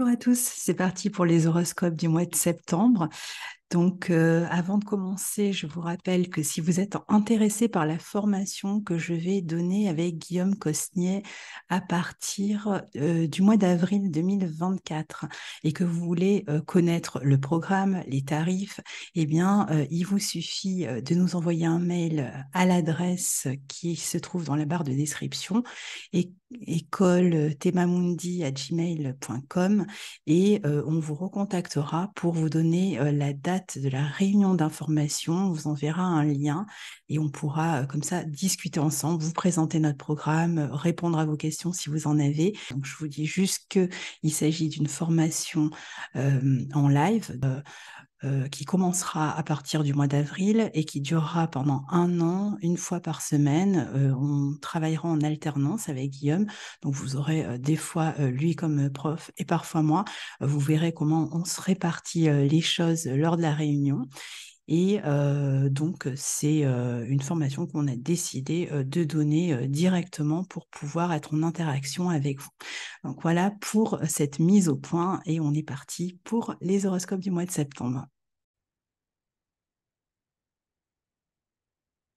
Bonjour à tous, c'est parti pour les horoscopes du mois de septembre. Donc, euh, avant de commencer, je vous rappelle que si vous êtes intéressé par la formation que je vais donner avec Guillaume Cosnier à partir euh, du mois d'avril 2024 et que vous voulez euh, connaître le programme, les tarifs, eh bien, il vous suffit de nous envoyer un mail à l'adresse qui se trouve dans la barre de description et école temamundi gmail.com et on vous recontactera pour vous donner la date de la réunion d'information. On vous enverra un lien et on pourra euh, comme ça discuter ensemble, vous présenter notre programme, euh, répondre à vos questions si vous en avez. Donc, je vous dis juste qu'il s'agit d'une formation euh, en live. Euh, qui commencera à partir du mois d'avril et qui durera pendant un an, une fois par semaine. Euh, on travaillera en alternance avec Guillaume, donc vous aurez euh, des fois lui comme prof et parfois moi. vous verrez comment on se répartit les choses lors de la réunion. Et donc, c'est une formation qu'on a décidé de donner directement pour pouvoir être en interaction avec vous. Donc voilà pour cette mise au point et on est parti pour les horoscopes du mois de septembre.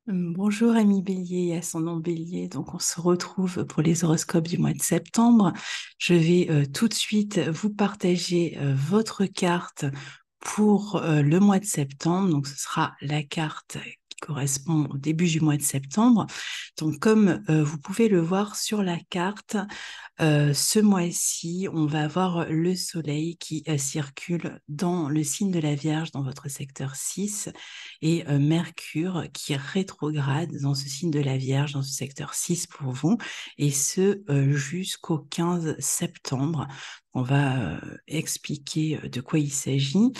Bonjour ami Bélier, et ascendant Bélier. Donc on se retrouve pour les horoscopes du mois de septembre. Je vais tout de suite vous partager votre carte pour euh, le mois de septembre. Donc, ce sera la carte qui correspond au début du mois de septembre. Donc, comme euh, vous pouvez le voir sur la carte, euh, ce mois-ci, on va avoir le soleil qui circule dans le signe de la Vierge, dans votre secteur 6, et Mercure qui rétrograde dans ce signe de la Vierge, dans ce secteur 6 pour vous, et ce jusqu'au 15 septembre on va expliquer de quoi il s'agit.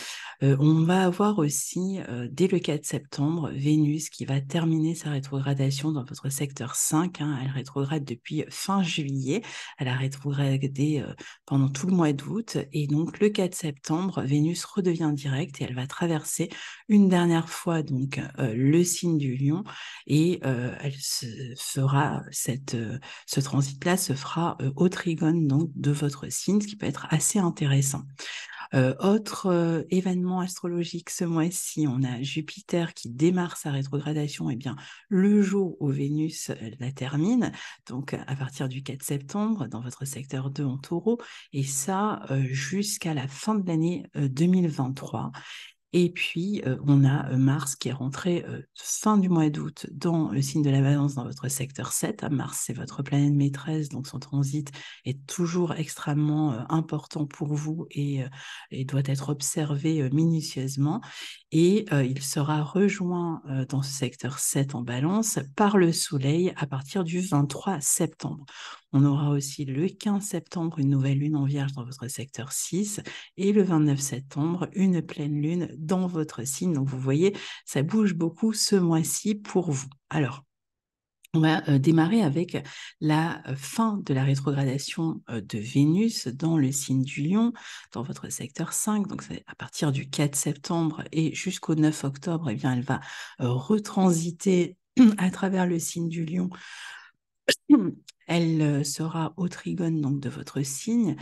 on va avoir aussi, dès le 4 septembre, Vénus qui va terminer sa rétrogradation dans votre secteur 5. Hein. Elle rétrograde depuis fin juillet. Elle a rétrogradé pendant tout le mois d'août. Et donc, le 4 septembre, Vénus redevient directe et elle va traverser une dernière fois donc, le signe du lion. Et elle fera cette, ce transit-là se fera au trigone donc, de votre signe, ce qui être assez intéressant. Euh, autre euh, événement astrologique ce mois-ci, on a Jupiter qui démarre sa rétrogradation, et eh bien le jour où Vénus euh, la termine, donc à partir du 4 septembre dans votre secteur 2 en taureau, et ça jusqu'à la fin de l'année 2023. Et puis, on a Mars qui est rentré fin du mois d'août dans le signe de la balance dans votre secteur 7. Hein, Mars, c'est votre planète maîtresse, donc son transit est toujours extrêmement important pour vous et doit être observé minutieusement. Et il sera rejoint dans ce secteur 7 en balance par le Soleil à partir du 23 septembre. On aura aussi le 15 septembre une nouvelle lune en vierge dans votre secteur 6 et le 29 septembre une pleine lune dans votre signe. Donc vous voyez, ça bouge beaucoup ce mois-ci pour vous. Alors, on va euh, démarrer avec la fin de la rétrogradation euh, de Vénus dans le signe du lion, dans votre secteur 5. Donc, à partir du 4 septembre et jusqu'au 9 octobre, et eh bien, elle va euh, retransiter à travers le signe du lion elle euh, sera au trigone donc de votre signe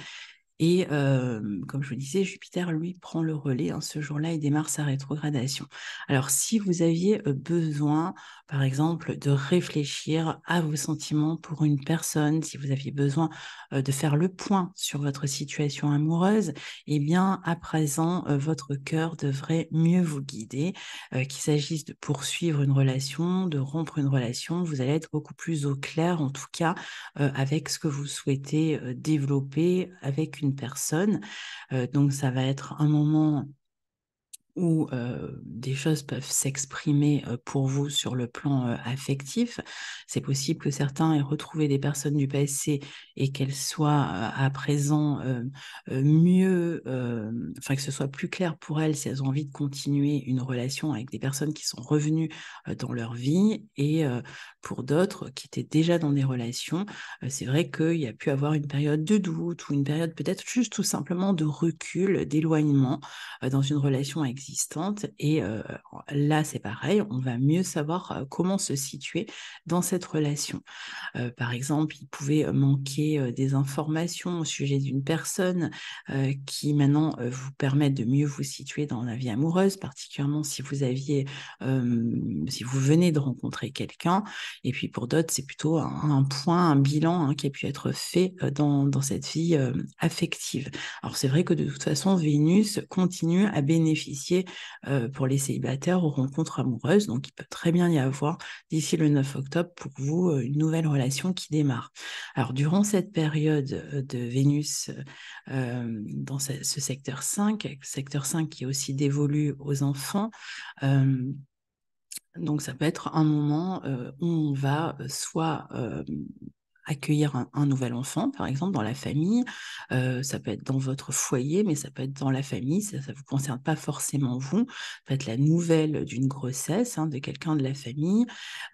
et comme je vous disais, Jupiter, lui, prend le relais. en hein, ce jour-là, il démarre sa rétrogradation. Alors, si vous aviez besoin, par exemple, de réfléchir à vos sentiments pour une personne, si vous aviez besoin de faire le point sur votre situation amoureuse, eh bien, à présent, votre cœur devrait mieux vous guider. Qu'il s'agisse de poursuivre une relation, de rompre une relation, vous allez être beaucoup plus au clair, en tout cas, avec ce que vous souhaitez développer, avec une personne. Euh, donc ça va être un moment où des choses peuvent s'exprimer pour vous sur le plan affectif. C'est possible que certains aient retrouvé des personnes du passé et qu'elles soient à présent mieux, enfin que ce soit plus clair pour elles si elles ont envie de continuer une relation avec des personnes qui sont revenues dans leur vie et pour d'autres qui étaient déjà dans des relations. c'est vrai qu'il y a pu avoir une période de doute ou une période peut-être juste tout simplement de recul, d'éloignement dans une relation avec et euh, là, c'est pareil, on va mieux savoir euh, comment se situer dans cette relation. Euh, par exemple, il pouvait manquer des informations au sujet d'une personne qui maintenant vous permettent de mieux vous situer dans la vie amoureuse, particulièrement si vous aviez, si vous venez de rencontrer quelqu'un. Et puis pour d'autres, c'est plutôt un, point, un bilan hein, qui a pu être fait dans cette vie affective. Alors c'est vrai que de toute façon, Vénus continue à bénéficier pour les célibataires aux rencontres amoureuses. Donc, il peut très bien y avoir d'ici le 9 octobre pour vous une nouvelle relation qui démarre. Alors, durant cette période de Vénus dans ce, secteur 5, secteur 5 qui est aussi dévolu aux enfants, donc ça peut être un moment où on va soit accueillir un, nouvel enfant, par exemple, dans la famille. Euh, ça peut être dans votre foyer, mais ça peut être dans la famille. Ça ne vous concerne pas forcément vous. Ça peut être la nouvelle d'une grossesse hein, de quelqu'un de la famille,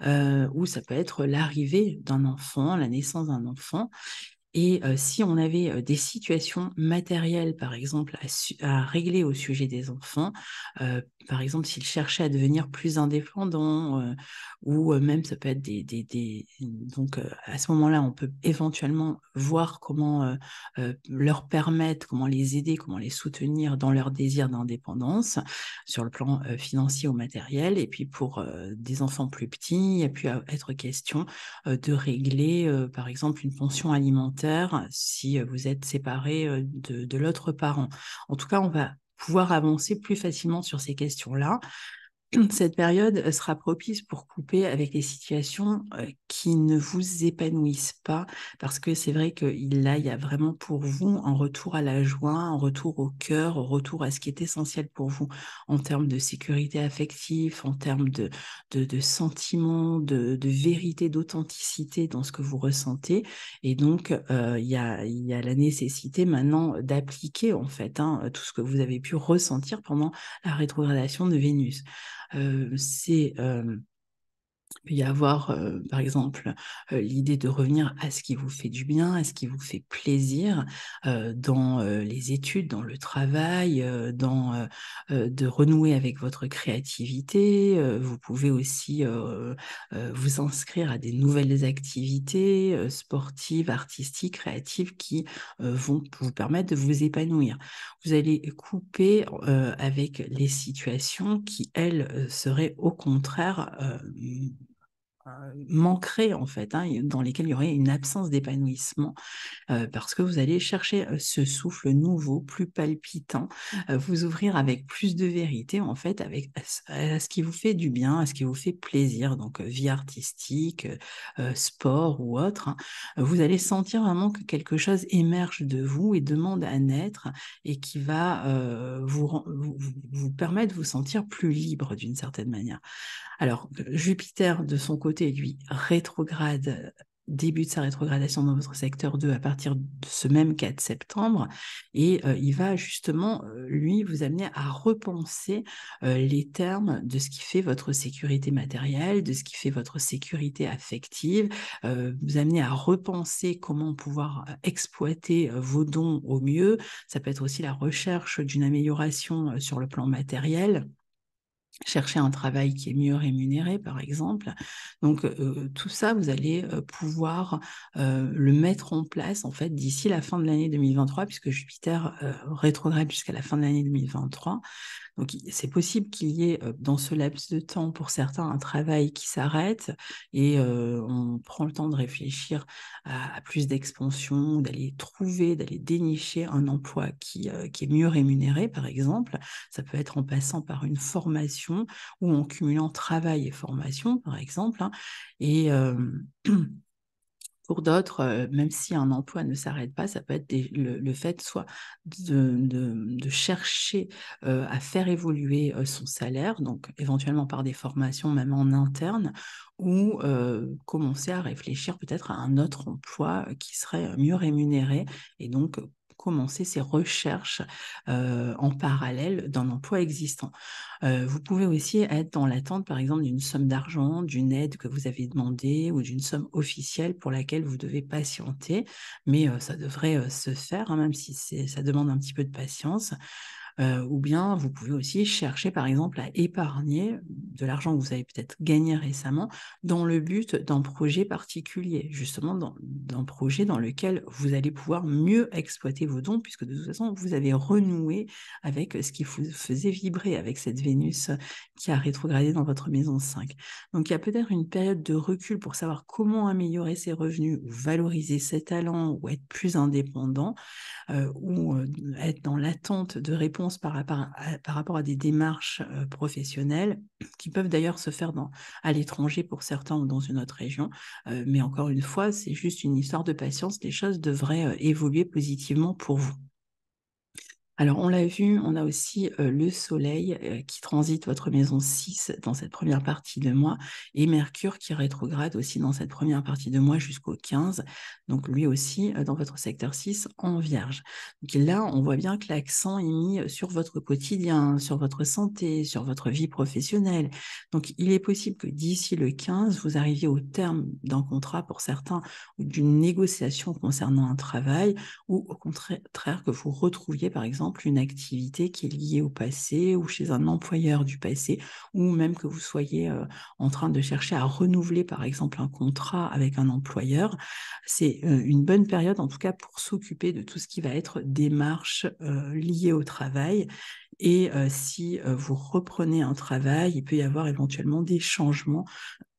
euh, ou ça peut être l'arrivée d'un enfant, la naissance d'un enfant. Et si on avait des situations matérielles, par exemple, à, régler au sujet des enfants, par exemple, s'ils cherchaient à devenir plus indépendants, ou même ça peut être des... des, Donc, à ce moment-là, on peut éventuellement voir comment leur permettre, comment les aider, comment les soutenir dans leur désir d'indépendance, sur le plan financier ou matériel. Et puis, pour des enfants plus petits, il y a pu être question de régler, par exemple, une pension alimentaire si vous êtes séparé de l'autre parent. En tout cas, on va pouvoir avancer plus facilement sur ces questions-là cette période euh, sera propice pour couper avec les situations euh, qui ne vous épanouissent pas, parce que c'est vrai qu'il là, il y a vraiment pour vous un retour à la joie, un retour au cœur, un retour à ce qui est essentiel pour vous en termes de sécurité affective, en termes de, de, de sentiments, de, vérité, d'authenticité dans ce que vous ressentez. Et donc, euh, il, y a, il y a la nécessité maintenant d'appliquer en fait hein, tout ce que vous avez pu ressentir pendant la rétrogradation de Vénus euh, c'est euh, peut y avoir, par exemple, l'idée de revenir à ce qui vous fait du bien, à ce qui vous fait plaisir dans les études, dans le travail, dans de renouer avec votre créativité. vous pouvez aussi vous inscrire à des nouvelles activités sportives, artistiques, créatives qui vont vous permettre de vous épanouir. Vous allez couper avec les situations qui, elles, seraient au contraire manquerait en fait, hein, dans lesquels il y aurait une absence d'épanouissement, euh, parce que vous allez chercher euh, ce souffle nouveau, plus palpitant, euh, vous ouvrir avec plus de vérité en fait, avec à ce qui vous fait du bien, à ce qui vous fait plaisir, donc vie artistique, sport ou autre. Hein. vous allez sentir vraiment que quelque chose émerge de vous et demande à naître et qui va vous permettre de vous sentir plus libre d'une certaine manière. Alors, Jupiter, de son côté, lui, rétrograde, débute sa rétrogradation dans votre secteur 2 à partir de ce même 4 septembre, et euh, il va justement, euh, lui, vous amener à repenser euh, les termes de ce qui fait votre sécurité matérielle, de ce qui fait votre sécurité affective, vous amener à repenser comment pouvoir exploiter vos dons au mieux. Ça peut être aussi la recherche d'une amélioration sur le plan matériel chercher un travail qui est mieux rémunéré, par exemple. Donc euh, tout ça, vous allez euh, pouvoir euh, le mettre en place en fait d'ici la fin de l'année 2023, puisque Jupiter rétrograde jusqu'à la fin de l'année 2023. Donc c'est possible qu'il y ait dans ce laps de temps pour certains un travail qui s'arrête et on prend le temps de réfléchir à, plus d'expansion, d'aller trouver, d'aller dénicher un emploi qui, qui est mieux rémunéré par exemple. Ça peut être en passant par une formation ou en cumulant travail et formation par exemple. Hein. et Pour d'autres, euh, même si un emploi ne s'arrête pas, ça peut être le, fait soit de, chercher euh, à faire évoluer euh, son salaire, donc éventuellement par des formations même en interne, ou commencer à réfléchir peut-être à un autre emploi qui serait mieux rémunéré et donc commencer ses recherches en parallèle d'un emploi existant. vous pouvez aussi être dans l'attente, par exemple, d'une somme d'argent, d'une aide que vous avez demandée ou d'une somme officielle pour laquelle vous devez patienter, mais ça devrait se faire, hein, même si ça demande un petit peu de patience. Euh, ou bien vous pouvez aussi chercher par exemple à épargner de l'argent que vous avez peut-être gagné récemment dans le but d'un projet particulier, justement d'un projet dans lequel vous allez pouvoir mieux exploiter vos dons, puisque de toute façon, vous avez renoué avec euh, ce qui vous faisait vibrer, avec cette Vénus euh, qui a rétrogradé dans votre maison 5. Donc il y a peut-être une période de recul pour savoir comment améliorer ses revenus ou valoriser ses talents ou être plus indépendant ou être dans l'attente de répondre par rapport à, par rapport à des démarches professionnelles qui peuvent d'ailleurs se faire à l'étranger pour certains ou dans une autre région. mais encore une fois, c'est juste une histoire de patience. Les choses devraient évoluer positivement pour vous. Alors, on l'a vu, on a aussi le Soleil qui transite votre maison 6 dans cette première partie de mois et Mercure qui rétrograde aussi dans cette première partie de mois jusqu'au 15, donc lui aussi dans votre secteur 6 en Vierge. Donc là, on voit bien que l'accent est mis sur votre quotidien, sur votre santé, sur votre vie professionnelle. Donc, il est possible que d'ici le 15, vous arriviez au terme d'un contrat pour certains ou d'une négociation concernant un travail ou au contraire que vous retrouviez par exemple une activité qui est liée au passé ou chez un employeur du passé, ou même que vous soyez euh, en train de chercher à renouveler par exemple un contrat avec un employeur, c'est euh, une bonne période en tout cas pour s'occuper de tout ce qui va être démarche euh, liée liées au travail. Et si vous reprenez un travail, il peut y avoir éventuellement des changements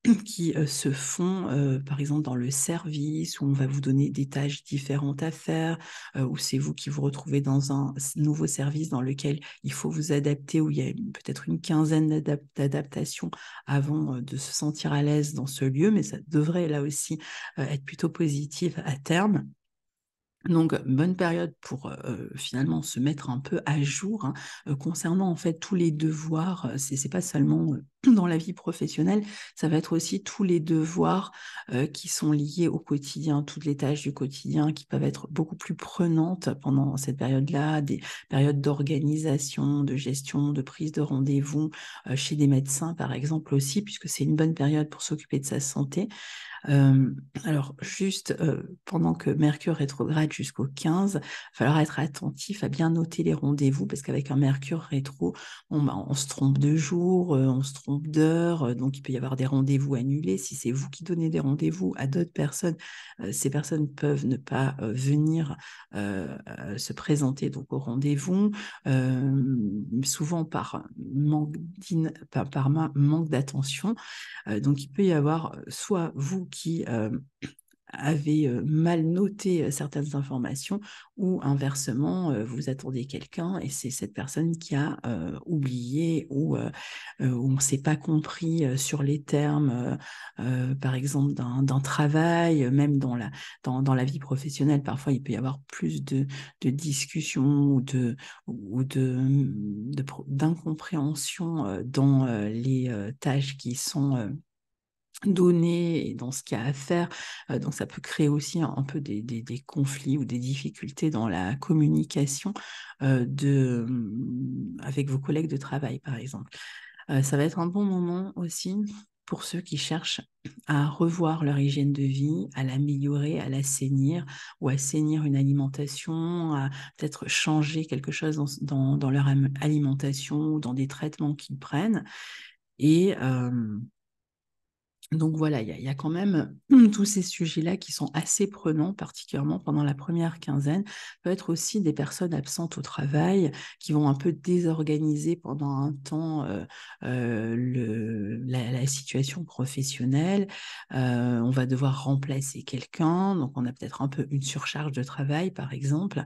qui euh, se font, euh, par exemple, dans le service, où on va vous donner des tâches différentes à faire, euh, ou où c'est vous qui vous retrouvez dans un nouveau service dans lequel il faut vous adapter, où il y a peut-être une quinzaine d'adaptations avant de se sentir à l'aise dans ce lieu, mais ça devrait là aussi être plutôt positif à terme. Donc, bonne période pour finalement se mettre un peu à jour hein. concernant en fait tous les devoirs. ce n'est pas seulement dans la vie professionnelle, ça va être aussi tous les devoirs euh, qui sont liés au quotidien, toutes les tâches du quotidien qui peuvent être beaucoup plus prenantes pendant cette période-là, des périodes d'organisation, de gestion, de prise de rendez-vous euh, chez des médecins par exemple aussi, puisque c'est une bonne période pour s'occuper de sa santé. alors juste euh, pendant que Mercure rétrograde jusqu'au 15, il va falloir être attentif à bien noter les rendez-vous parce qu'avec un Mercure rétro, on, bah, on se trompe de jour, on se trompe donc il peut y avoir des rendez-vous annulés. Si c'est vous qui donnez des rendez-vous à d'autres personnes, ces personnes peuvent ne pas venir se présenter donc au rendez-vous, souvent par manque, par manque d'attention. donc il peut y avoir soit vous qui avait mal noté certaines informations ou inversement, vous attendez quelqu'un et c'est cette personne qui a oublié ou on ne s'est pas compris sur les termes, par exemple, d'un travail, même dans la, dans, dans, la vie professionnelle, parfois il peut y avoir plus de, de discussions ou de ou mmh, d'incompréhension de, dans les tâches qui sont donner dans ce qu'il y a à faire. Euh, donc ça peut créer aussi un, peu des, des, conflits ou des difficultés dans la communication euh, de, mmh, avec vos collègues de travail, par exemple. Euh, ça va être un bon moment aussi pour ceux qui cherchent à revoir leur hygiène de vie, à l'améliorer, à l'assainir ou à une alimentation, à peut-être changer quelque chose dans, dans, leur alimentation ou dans des traitements qu'ils prennent. Et donc voilà, il y, a quand même hum, tous ces sujets-là qui sont assez prenants, particulièrement pendant la première quinzaine. peut être aussi des personnes absentes au travail qui vont un peu désorganiser pendant un temps euh, euh, la, situation professionnelle. Euh, on va devoir remplacer quelqu'un, donc on a peut-être un peu une surcharge de travail, par exemple.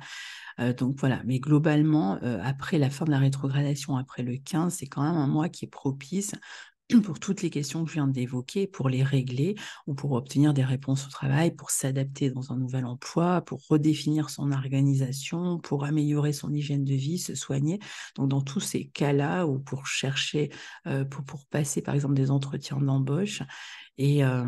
donc voilà, mais globalement, après la fin de la rétrogradation, après le 15, c'est quand même un mois qui est propice pour toutes les questions que je viens d'évoquer, pour les régler ou pour obtenir des réponses au travail, pour s'adapter dans un nouvel emploi, pour redéfinir son organisation, pour améliorer son hygiène de vie, se soigner. Donc dans tous ces cas-là, ou pour chercher, euh, pour, pour passer par exemple des entretiens d'embauche. Et, euh,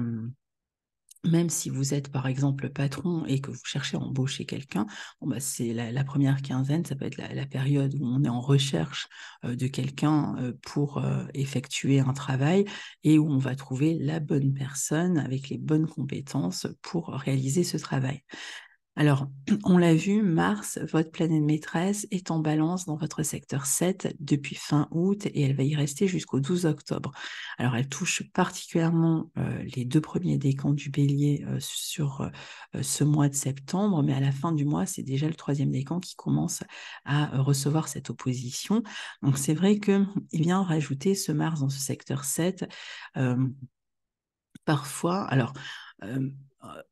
même si vous êtes par exemple patron et que vous cherchez à embaucher quelqu'un, bah, c'est la, première quinzaine, ça peut être la, période où on est en recherche euh, de quelqu'un euh, pour euh, effectuer un travail et où on va trouver la bonne personne avec les bonnes compétences pour réaliser ce travail. Alors, on l'a vu, Mars, votre planète maîtresse, est en balance dans votre secteur 7 depuis fin août et elle va y rester jusqu'au 12 octobre. Alors, elle touche particulièrement euh, les deux premiers décans du bélier euh, sur euh, ce mois de septembre, mais à la fin du mois, c'est déjà le troisième décan qui commence à recevoir cette opposition. Donc, c'est vrai qu'il vient eh rajouter ce Mars dans ce secteur 7. parfois, alors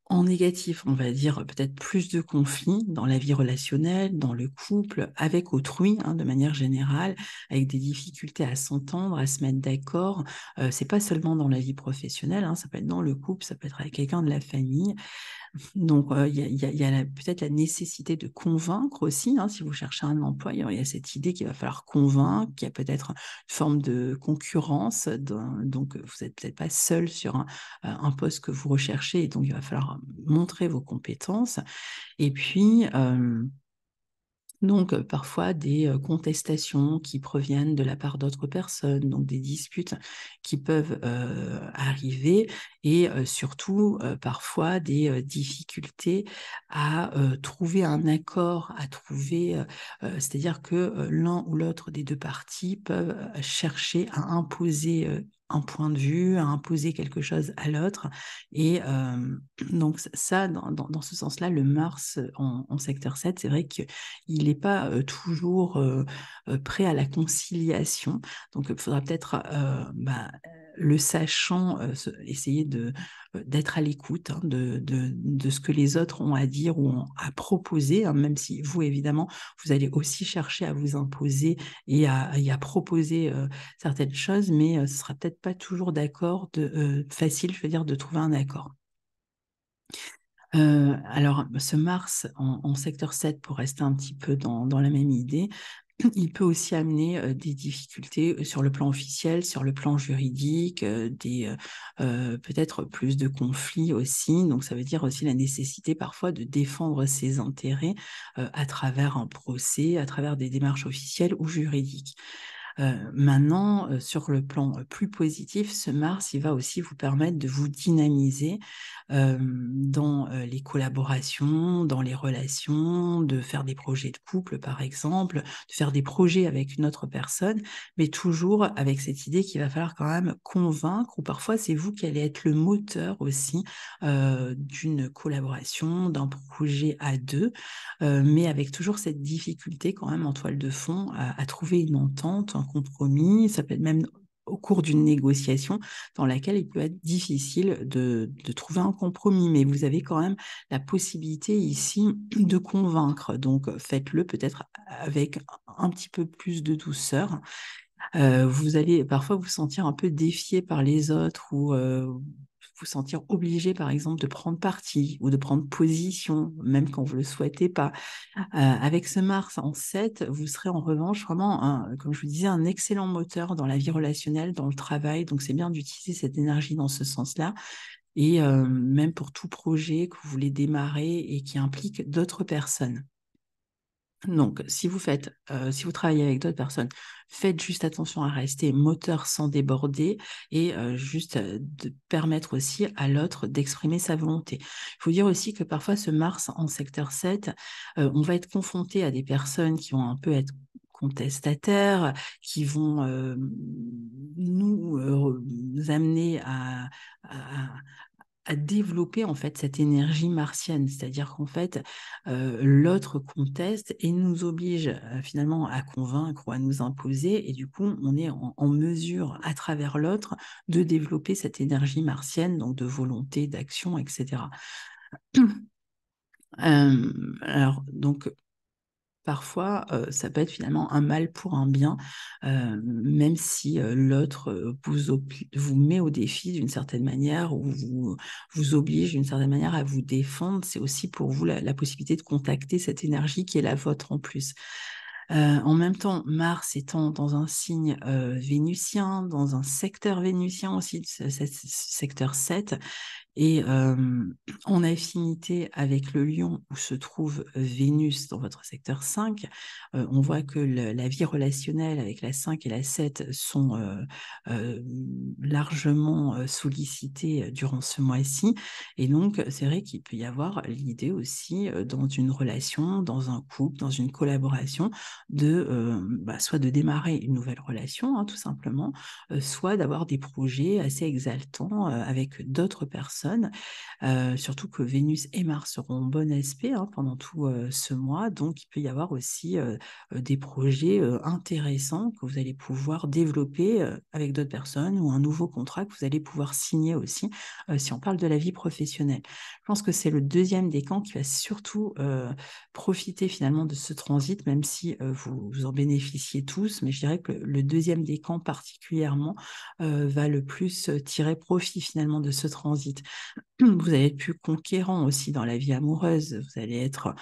en négatif, on va dire peut-être plus de conflits dans la vie relationnelle, dans le couple, avec autrui hein, de manière générale, avec des difficultés à s'entendre, à se mettre d'accord. Euh, c'est pas seulement dans la vie professionnelle, hein, ça peut être dans le couple, ça peut être avec quelqu'un de la famille. Donc, il y a, peut-être la nécessité de convaincre aussi. Hein, si vous cherchez un emploi, il y a cette idée qu'il va falloir convaincre, qu'il y a peut-être une forme de concurrence. Donc, vous n'êtes peut-être pas seul sur un, poste que vous recherchez. Et donc, il va falloir montrer vos compétences. Et puis, donc parfois des contestations qui proviennent de la part d'autres personnes, donc des disputes qui peuvent arriver et surtout parfois des difficultés à trouver un accord, à trouver, c'est-à-dire que l'un ou l'autre des deux parties peuvent chercher à imposer un point de vue, à imposer quelque chose à l'autre. Et donc ça, dans, dans, dans ce sens-là, le Mars en, secteur 7, c'est vrai qu'il n'est pas toujours prêt à la conciliation. Donc il faudra peut-être bah, le sachant, euh, essayer euh, d'être à l'écoute hein, de, ce que les autres ont à dire ou à proposer, hein, même si vous, évidemment, vous allez aussi chercher à vous imposer et à, proposer euh, certaines choses, mais ce sera peut-être pas toujours d'accord, facile, je veux dire, de trouver un accord. alors, ce Mars en, secteur 7, pour rester un petit peu dans la même idée, il peut aussi amener des difficultés sur le plan officiel, sur le plan juridique, des peut-être plus de conflits aussi. Donc ça veut dire aussi la nécessité parfois de défendre ses intérêts à travers un procès, à travers des démarches officielles ou juridiques maintenant, sur le plan plus positif, ce Mars, il va aussi vous permettre de vous dynamiser dans les collaborations, dans les relations, de faire des projets de couple, par exemple, de faire des projets avec une autre personne, mais toujours avec cette idée qu'il va falloir quand même convaincre, ou parfois c'est vous qui allez être le moteur aussi d'une collaboration, d'un projet à deux, mais avec toujours cette difficulté quand même en toile de fond à, à trouver une entente, compromis, ça peut être même au cours d'une négociation dans laquelle il peut être difficile de, trouver un compromis, mais vous avez quand même la possibilité ici de convaincre. Donc faites-le peut-être avec un petit peu plus de douceur. Euh, vous allez parfois vous sentir un peu défié par les autres ou euh, vous sentir obligé, par exemple, de prendre parti ou de prendre position, même quand vous ne le souhaitez pas. Euh, avec ce Mars en 7, vous serez en revanche vraiment, comme je vous disais, un excellent moteur dans la vie relationnelle, dans le travail. Donc, c'est bien d'utiliser cette énergie dans ce sens-là. Et euh, même pour tout projet que vous voulez démarrer et qui implique d'autres personnes. Donc, si vous faites, euh, si vous travaillez avec d'autres personnes, faites juste attention à rester moteur sans déborder et euh, juste euh, de permettre aussi à l'autre d'exprimer sa volonté. Il faut dire aussi que parfois, ce Mars en secteur 7, on va être confronté à des personnes qui vont un peu être contestataires, qui vont nous, amener à, à développer en fait cette énergie martienne, c'est-à-dire qu'en fait l'autre conteste et nous oblige finalement à convaincre ou à nous imposer et du coup on est en, mesure à travers l'autre de développer cette énergie martienne donc de volonté, d'action, etc. alors donc parfois, ça peut être finalement un mal pour un bien, même si l'autre vous, met au défi d'une certaine manière ou vous, oblige d'une certaine manière à vous défendre. C'est aussi pour vous la, possibilité de contacter cette énergie qui est la vôtre en plus. Euh, en même temps, Mars étant dans un signe euh, vénusien, dans un secteur vénusien aussi, secteur 7, et en affinité avec le lion où se trouve euh, Vénus dans votre secteur 5, on voit que la vie relationnelle avec la 5 et la 7 sont largement sollicitées durant ce mois-ci. Et donc, c'est vrai qu'il peut y avoir l'idée aussi dans une relation, dans un couple, dans une collaboration, de euh, bah, soit de démarrer une nouvelle relation, hein, tout simplement, euh, soit d'avoir des projets assez exaltants euh, avec d'autres personnes. surtout que Vénus et Mars seront en bon aspect hein, pendant tout ce mois, donc il peut y avoir aussi des projets intéressants que vous allez pouvoir développer avec d'autres personnes ou un nouveau contrat que vous allez pouvoir signer aussi si on parle de la vie professionnelle. Je pense que c'est le deuxième des camps qui va surtout profiter finalement de ce transit, même si euh, vous, en bénéficiez tous, mais je dirais que le deuxième des camps particulièrement euh, va le plus euh, tirer profit finalement de ce transit. Vous allez être plus conquérant aussi dans la vie amoureuse, vous allez être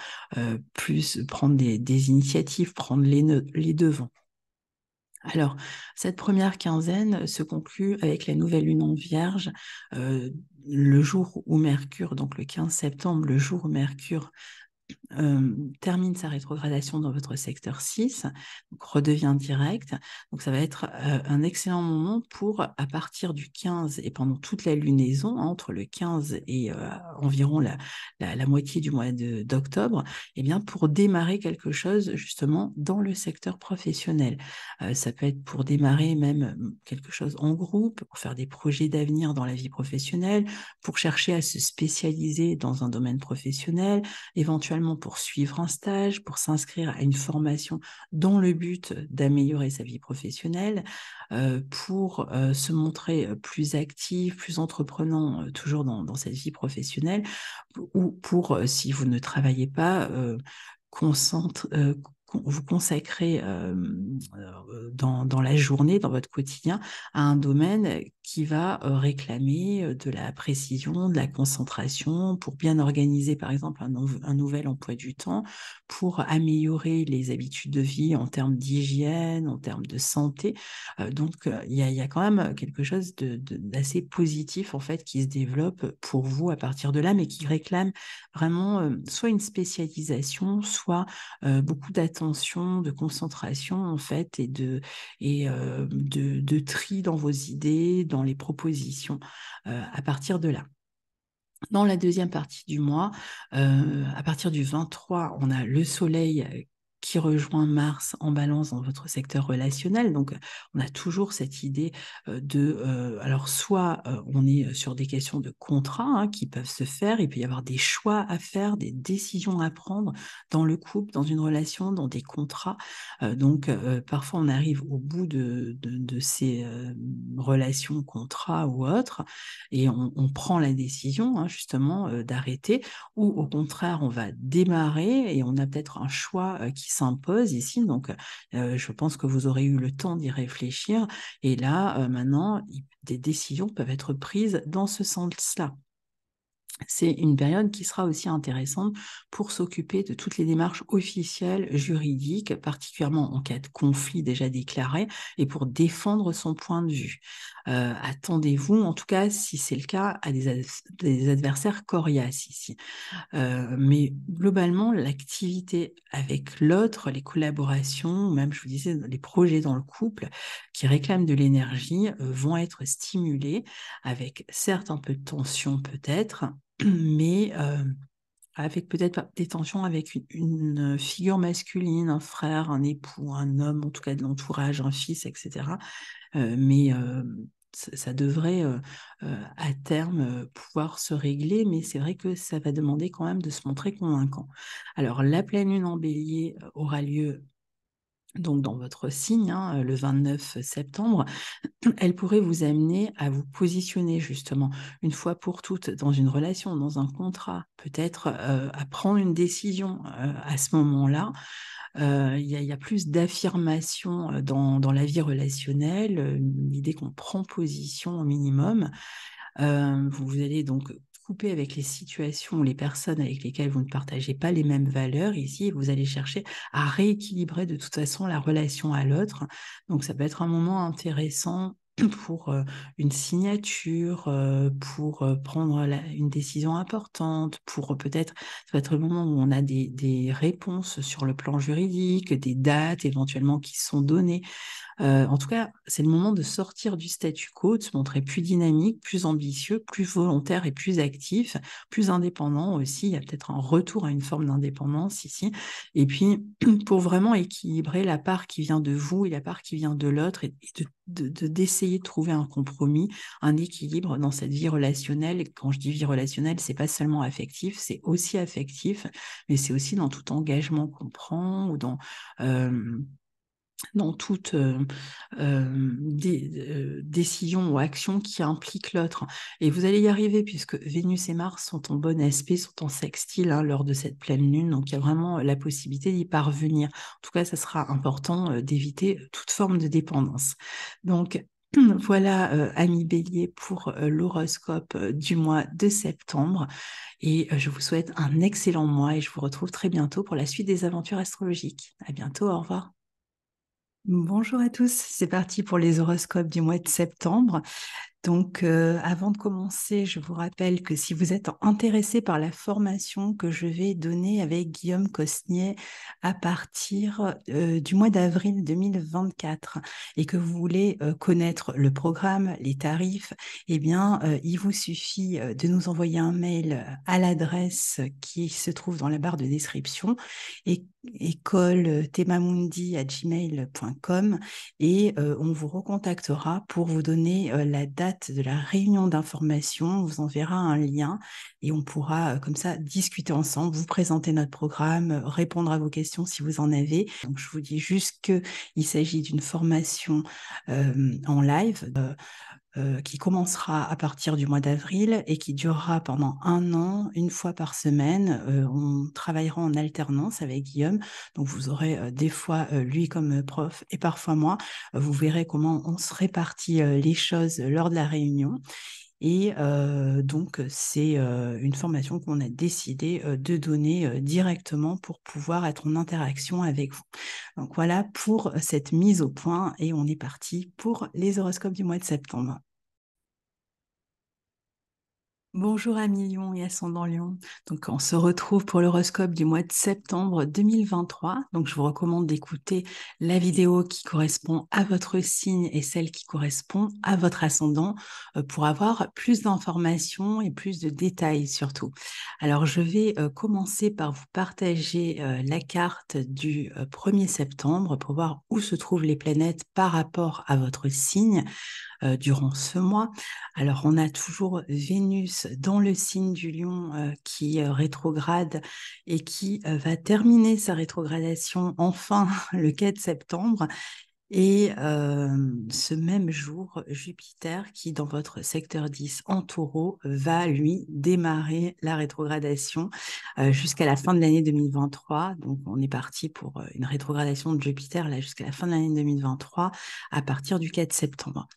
plus prendre des, initiatives, prendre les, les devants. Alors, cette première quinzaine se conclut avec la nouvelle lune en vierge, le jour où Mercure, donc le 15 septembre, le jour où Mercure termine sa rétrogradation dans votre secteur 6, donc redevient direct. Donc ça va être un excellent moment pour, à partir du 15 et pendant toute la lunaison, entre le 15 et environ la, la, moitié du mois d'octobre, eh bien pour démarrer quelque chose justement dans le secteur professionnel. ça peut être pour démarrer même mmh, quelque chose en groupe, pour faire des projets d'avenir dans la vie professionnelle, pour chercher à se spécialiser dans un domaine professionnel, éventuellement pour suivre un stage, pour s'inscrire à une formation dans le but d'améliorer sa vie professionnelle, euh, pour euh, se montrer euh, plus actif, plus entreprenant, toujours dans, dans, cette vie professionnelle, ou pour, si vous ne travaillez pas, concentre, vous consacrer dans, la journée, dans votre quotidien, à un domaine qui va réclamer de la précision, de la concentration, pour bien organiser par exemple un, nouvel emploi du temps, pour améliorer les habitudes de vie en termes d'hygiène, en termes de santé. donc il y, a quand même quelque chose d'assez positif en fait qui se développe pour vous à partir de là, mais qui réclame vraiment soit une spécialisation, soit beaucoup d'attention de concentration en fait, et de, et, euh, de, tri dans vos idées, dans les propositions euh, à partir de là. Dans la deuxième partie du mois, euh, à partir du 23, on a le soleil qui rejoint Mars en balance dans votre secteur relationnel. Donc, euh, on a toujours cette idée euh, de, euh, alors soit on est sur des questions de contrat hein, qui peuvent se faire, il peut y avoir des choix à faire, des décisions à prendre dans le couple, dans une relation, dans des contrats. donc, parfois on arrive au bout de, ces relations, contrats ou autres, et on, prend la décision hein, justement d'arrêter, ou au contraire on va démarrer et on a peut-être un choix qui s'impose ici. Donc, je pense que vous aurez eu le temps d'y réfléchir. Et là, maintenant, des décisions peuvent être prises dans ce sens-là. C'est une période qui sera aussi intéressante pour s'occuper de toutes les démarches officielles, juridiques, particulièrement en cas de conflit déjà déclaré, et pour défendre son point de vue. Euh, attendez-vous, en tout cas, si c'est le cas, à des, adversaires coriaces ici. Euh, mais globalement, l'activité avec l'autre, les collaborations, même, je vous disais, les projets dans le couple qui réclament de l'énergie euh, vont être stimulés avec certes un peu de tension peut-être, mais avec peut-être des tensions avec une, figure masculine, un frère, un époux, un homme, en tout cas de l'entourage, un fils, etc. Euh, mais ça, devrait à terme pouvoir se régler, mais c'est vrai que ça va demander quand même de se montrer convaincant. Alors la pleine lune en bélier aura lieu donc dans votre signe, hein, euh, le 29 septembre, elle pourrait vous amener à vous positionner justement une fois pour toutes dans une relation, dans un contrat, peut-être euh, à prendre une décision euh, à ce moment-là. Il y, a plus d'affirmation dans, la vie relationnelle, l'idée qu'on prend position au minimum. Vous, vous allez donc avec les situations, les personnes avec lesquelles vous ne partagez pas les mêmes valeurs ici, vous allez chercher à rééquilibrer de toute façon la relation à l'autre. Donc ça peut être un moment intéressant pour euh, une signature, euh, pour euh, prendre une décision importante, pour peut-être, ça être le moment où on a des, des, réponses sur le plan juridique, des dates éventuellement qui sont données. Euh, en tout cas, c'est le moment de sortir du statu quo, de se montrer plus dynamique, plus ambitieux, plus volontaire et plus actif, plus indépendant aussi. Il y a peut-être un retour à une forme d'indépendance ici. Et puis, pour vraiment équilibrer la part qui vient de vous et la part qui vient de l'autre et d'essayer de, de, de, trouver un compromis, un équilibre dans cette vie relationnelle. Et quand je dis vie relationnelle, c'est pas seulement affectif, c'est aussi affectif, mais c'est aussi dans tout engagement qu'on prend ou dans... Euh, dans toute euh, euh, euh, décision ou action qui implique l'autre. Et vous allez y arriver puisque Vénus et Mars sont en bon aspect, sont en sextile hein, lors de cette pleine lune, donc il y a vraiment la possibilité d'y parvenir. En tout cas, ça sera important d'éviter toute forme de dépendance. Donc, voilà, ami Bélier pour l'horoscope du mois de septembre. Et je vous souhaite un excellent mois et je vous retrouve très bientôt pour la suite des aventures astrologiques. À bientôt, au revoir. Bonjour à tous, c'est parti pour les horoscopes du mois de septembre. Donc, euh, avant de commencer, je vous rappelle que si vous êtes intéressé par la formation que je vais donner avec Guillaume Cosnier à partir euh, du mois d'avril 2024 et que vous voulez euh, connaître le programme, les tarifs, eh bien, il vous suffit de nous envoyer un mail à l'adresse qui se trouve dans la barre de description et école temamundi gmail.com et on vous recontactera pour vous donner la date de la réunion d'information. On vous enverra un lien et on pourra euh, comme ça discuter ensemble, vous présenter notre programme, euh, répondre à vos questions si vous en avez. Donc, je vous dis juste qu'il s'agit d'une formation euh, en live. Euh, qui commencera à partir du mois d'avril et qui durera pendant un an, une fois par semaine. Euh, on travaillera en alternance avec Guillaume. Donc vous aurez euh, des fois lui comme prof et parfois moi. vous verrez comment on se répartit les choses lors de la réunion. Et donc, c'est une formation qu'on a décidé de donner directement pour pouvoir être en interaction avec vous. Donc voilà pour cette mise au point et on est parti pour les horoscopes du mois de septembre. Bonjour à Lyon et ascendant Lyon. Donc on se retrouve pour l'horoscope du mois de septembre 2023. Donc je vous recommande d'écouter la vidéo qui correspond à votre signe et celle qui correspond à votre ascendant euh, pour avoir plus d'informations et plus de détails surtout. Alors je vais euh, commencer par vous partager euh, la carte du 1er septembre pour voir où se trouvent les planètes par rapport à votre signe durant ce mois. Alors on a toujours Vénus dans le signe du lion euh, qui euh, rétrograde et qui euh, va terminer sa rétrogradation enfin le 4 septembre et euh, ce même jour, Jupiter, qui dans votre secteur 10 en taureau, va lui démarrer la rétrogradation ah, jusqu'à la fin de l'année 2023. Donc on est parti pour une rétrogradation de Jupiter là jusqu'à la fin de l'année 2023 à partir du 4 septembre.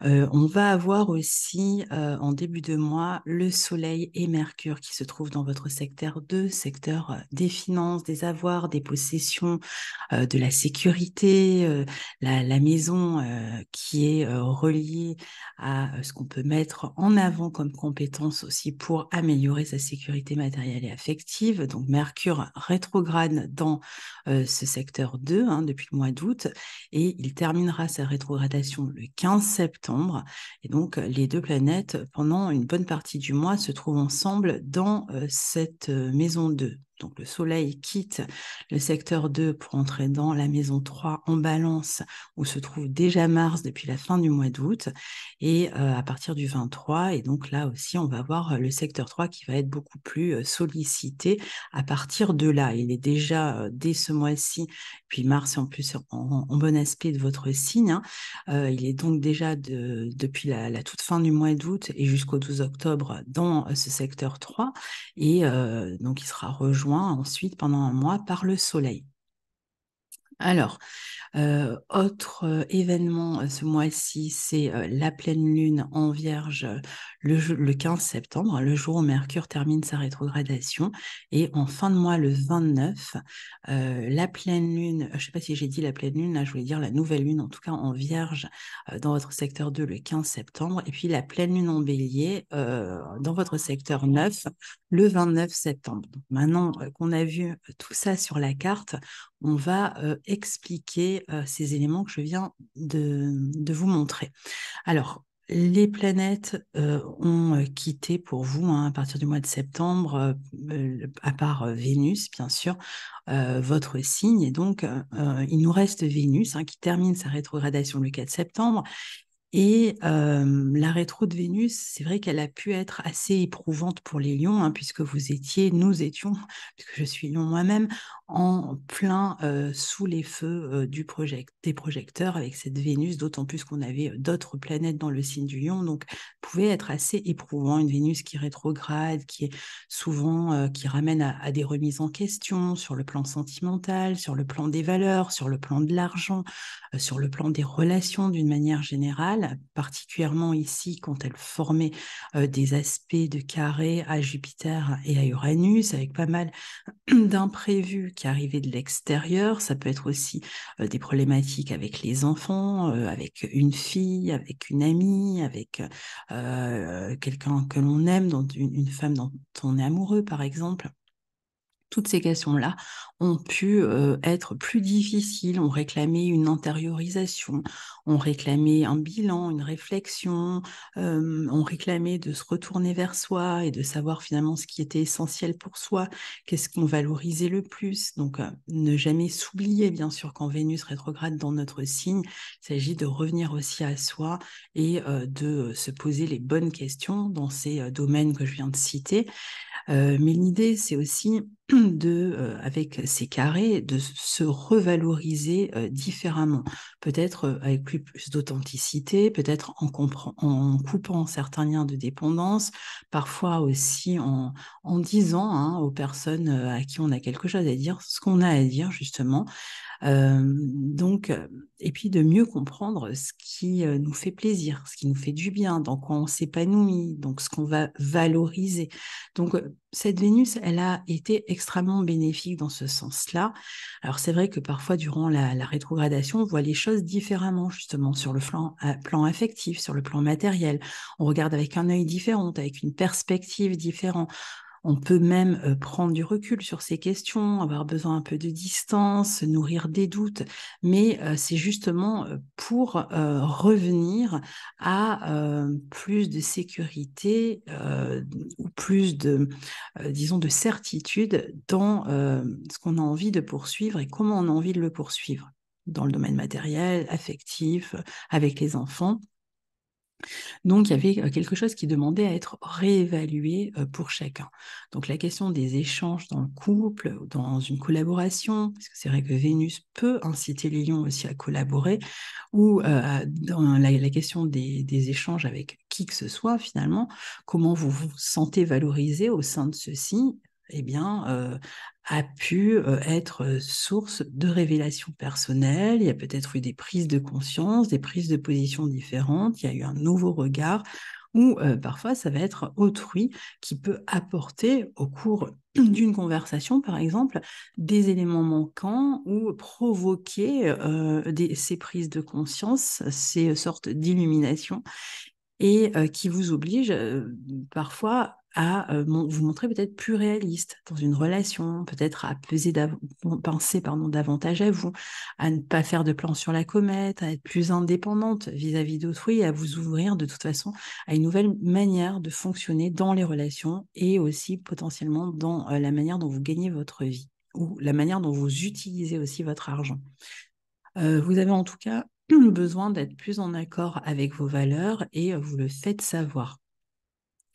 on va avoir aussi en début de mois le Soleil et Mercure qui se trouvent dans votre secteur 2, secteur des finances, des avoirs, des possessions, de la sécurité la, maison euh, qui est euh, reliée à euh, ce qu'on peut mettre en avant comme compétence aussi pour améliorer sa sécurité matérielle et affective. Donc Mercure rétrograde dans ce secteur 2 hein, depuis le mois d'août et il terminera sa rétrogradation le 15 septembre. Et donc les deux planètes pendant une bonne partie du mois se trouvent ensemble dans cette maison 2. Donc le soleil quitte le secteur 2 pour entrer dans la maison 3 en balance où se trouve déjà Mars depuis la fin du mois d'août et euh, à partir du 23 et donc là aussi on va voir euh, le secteur 3 qui va être beaucoup plus euh, sollicité à partir de là. Il est déjà dès ce mois-ci, puis Mars est en plus en, bon aspect de votre signe, hein. il est donc déjà depuis la, toute fin du mois d'août et jusqu'au 12 octobre dans ce secteur 3 et donc il sera rejoint ensuite pendant un mois par le soleil. Alors, euh, autre euh, événement euh, ce mois-ci, c'est la pleine lune en Vierge le, 15 septembre, le jour où Mercure termine sa rétrogradation. Et en fin de mois, le 29, la pleine lune, je ne sais pas si j'ai dit la pleine lune, là je voulais dire la nouvelle lune, en tout cas en Vierge dans votre secteur 2 le 15 septembre. Et puis la pleine lune en Bélier dans votre secteur 9 le 29 septembre. Donc, maintenant qu'on a vu tout ça sur la carte, on va expliquer euh, ces éléments que je viens de, vous montrer. Alors, les planètes euh, ont euh, quitté pour vous hein, à partir du mois de septembre, à part Vénus bien sûr, votre signe. Et donc, il nous reste Vénus hein, qui termine sa rétrogradation le 4 septembre et la rétro de Vénus, c'est vrai qu'elle a pu être assez éprouvante pour les lions, hein, puisque vous étiez, nous étions, puisque je suis lion moi-même, en plein sous les feux du des projecteurs avec cette Vénus, d'autant plus qu'on avait d'autres planètes dans le signe du lion, donc pouvait être assez éprouvant, une Vénus qui rétrograde, qui est souvent, qui ramène à des remises en question sur le plan sentimental, sur le plan des valeurs, sur le plan de l'argent, sur le plan des relations d'une manière générale particulièrement ici quand elle formait euh, des aspects de carré à Jupiter et à Uranus, avec pas mal d'imprévus qui arrivaient de l'extérieur. Ça peut être aussi euh, des problématiques avec les enfants, euh, avec une fille, avec une amie, avec quelqu'un que l'on aime, une femme dont on est amoureux, par exemple toutes ces questions-là ont pu euh, être plus difficiles. On réclamait une intériorisation, on réclamait un bilan, une réflexion, euh, on réclamait de se retourner vers soi et de savoir finalement ce qui était essentiel pour soi, qu'est-ce qu'on valorisait le plus. Donc, euh, ne jamais s'oublier, bien sûr, qu'en Vénus rétrograde dans notre signe, il s'agit de revenir aussi à soi et de se poser les bonnes questions dans ces domaines que je viens de citer. mais l'idée, c'est aussi de, avec ces carrés, de se revaloriser différemment, peut-être avec plus, d'authenticité, peut-être en, coupant certains liens de dépendance, parfois aussi en, disant hein, aux personnes à qui on a quelque chose à dire, ce qu'on a à dire justement, donc, et puis de mieux comprendre ce qui nous fait plaisir, ce qui nous fait du bien, dans quoi on s'épanouit, donc ce qu'on va valoriser. Donc, cette Vénus, elle a été extrêmement bénéfique dans ce sens-là. Alors, c'est vrai que parfois, durant la, rétrogradation, on voit les choses différemment, justement, sur le plan, euh, plan affectif, sur le plan matériel. On regarde avec un œil différent, avec une perspective différente. On peut même prendre du recul sur ces questions, avoir besoin un peu de distance, nourrir des doutes, mais c'est justement pour revenir à plus de sécurité ou plus de, disons, de certitude dans ce qu'on a envie de poursuivre et comment on a envie de le poursuivre dans le domaine matériel, affectif, avec les enfants. Donc, il y avait quelque chose qui demandait à être réévalué pour chacun. Donc, la question des échanges dans le couple, dans une collaboration, parce que c'est vrai que Vénus peut inciter les lions aussi à collaborer, ou dans la, question des, des, échanges avec qui que ce soit, finalement, comment vous vous sentez valorisé au sein de ceci, et eh bien, euh, a pu euh, être euh, source de révélations personnelles. Il y a peut-être eu des prises de conscience, des prises de position différentes. Il y a eu un nouveau regard ou parfois ça va être autrui qui peut apporter au cours d'une conversation, par exemple, des éléments manquants ou provoquer ces prises de conscience, ces sortes d'illuminations et qui vous oblige parfois à vous montrer peut-être plus réaliste dans une relation, peut-être à peser penser pardon, davantage à vous, à ne pas faire de plan sur la comète, à être plus indépendante vis-à-vis d'autrui, à vous ouvrir de toute façon à une nouvelle manière de fonctionner dans les relations et aussi potentiellement dans la manière dont vous gagnez votre vie ou la manière dont vous utilisez aussi votre argent. vous avez en tout cas besoin d'être plus en accord avec vos valeurs et vous le faites savoir.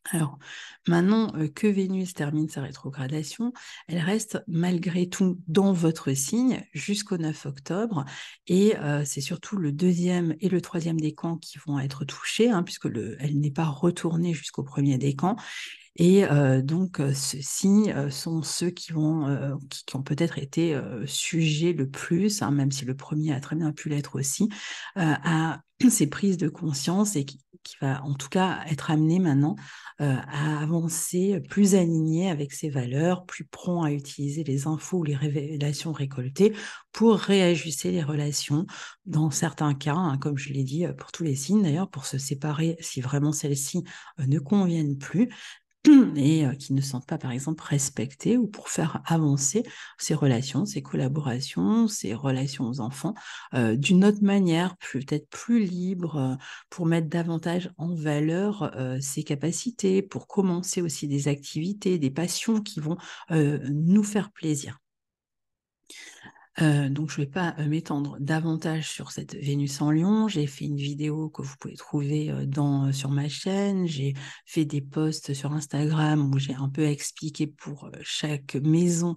Alors, maintenant euh, que Vénus termine sa rétrogradation, elle reste malgré tout dans votre signe jusqu'au 9 octobre. Et euh, c'est surtout le deuxième et le troisième décan qui vont être touchés, hein, puisque elle n'est pas retournée jusqu'au premier décan. Et euh, donc, ceux-ci sont ceux qui, vont, qui, ont peut-être été sujets le plus, hein, même si le premier a très bien pu l'être aussi, à ces prises de conscience et qui qui va en tout cas être amené maintenant euh, à avancer plus aligné avec ses valeurs, plus prompt à utiliser les infos ou les révélations récoltées pour réajuster les relations. Dans certains cas, hein, comme je l'ai dit, euh, pour tous les signes d'ailleurs, pour se séparer si vraiment celles-ci euh, ne conviennent plus, et euh, qui ne sentent pas, par exemple, respectés ou pour faire avancer ces relations, ces collaborations, ces relations aux enfants euh, d'une autre manière, peut-être plus libre, euh, pour mettre davantage en valeur ses capacités, pour commencer aussi des activités, des passions qui vont nous faire plaisir. Euh, donc je ne vais pas euh, m'étendre davantage sur cette Vénus en Lion. J'ai fait une vidéo que vous pouvez trouver euh, sur ma chaîne. J'ai fait des posts sur Instagram où j'ai un peu expliqué pour chaque maison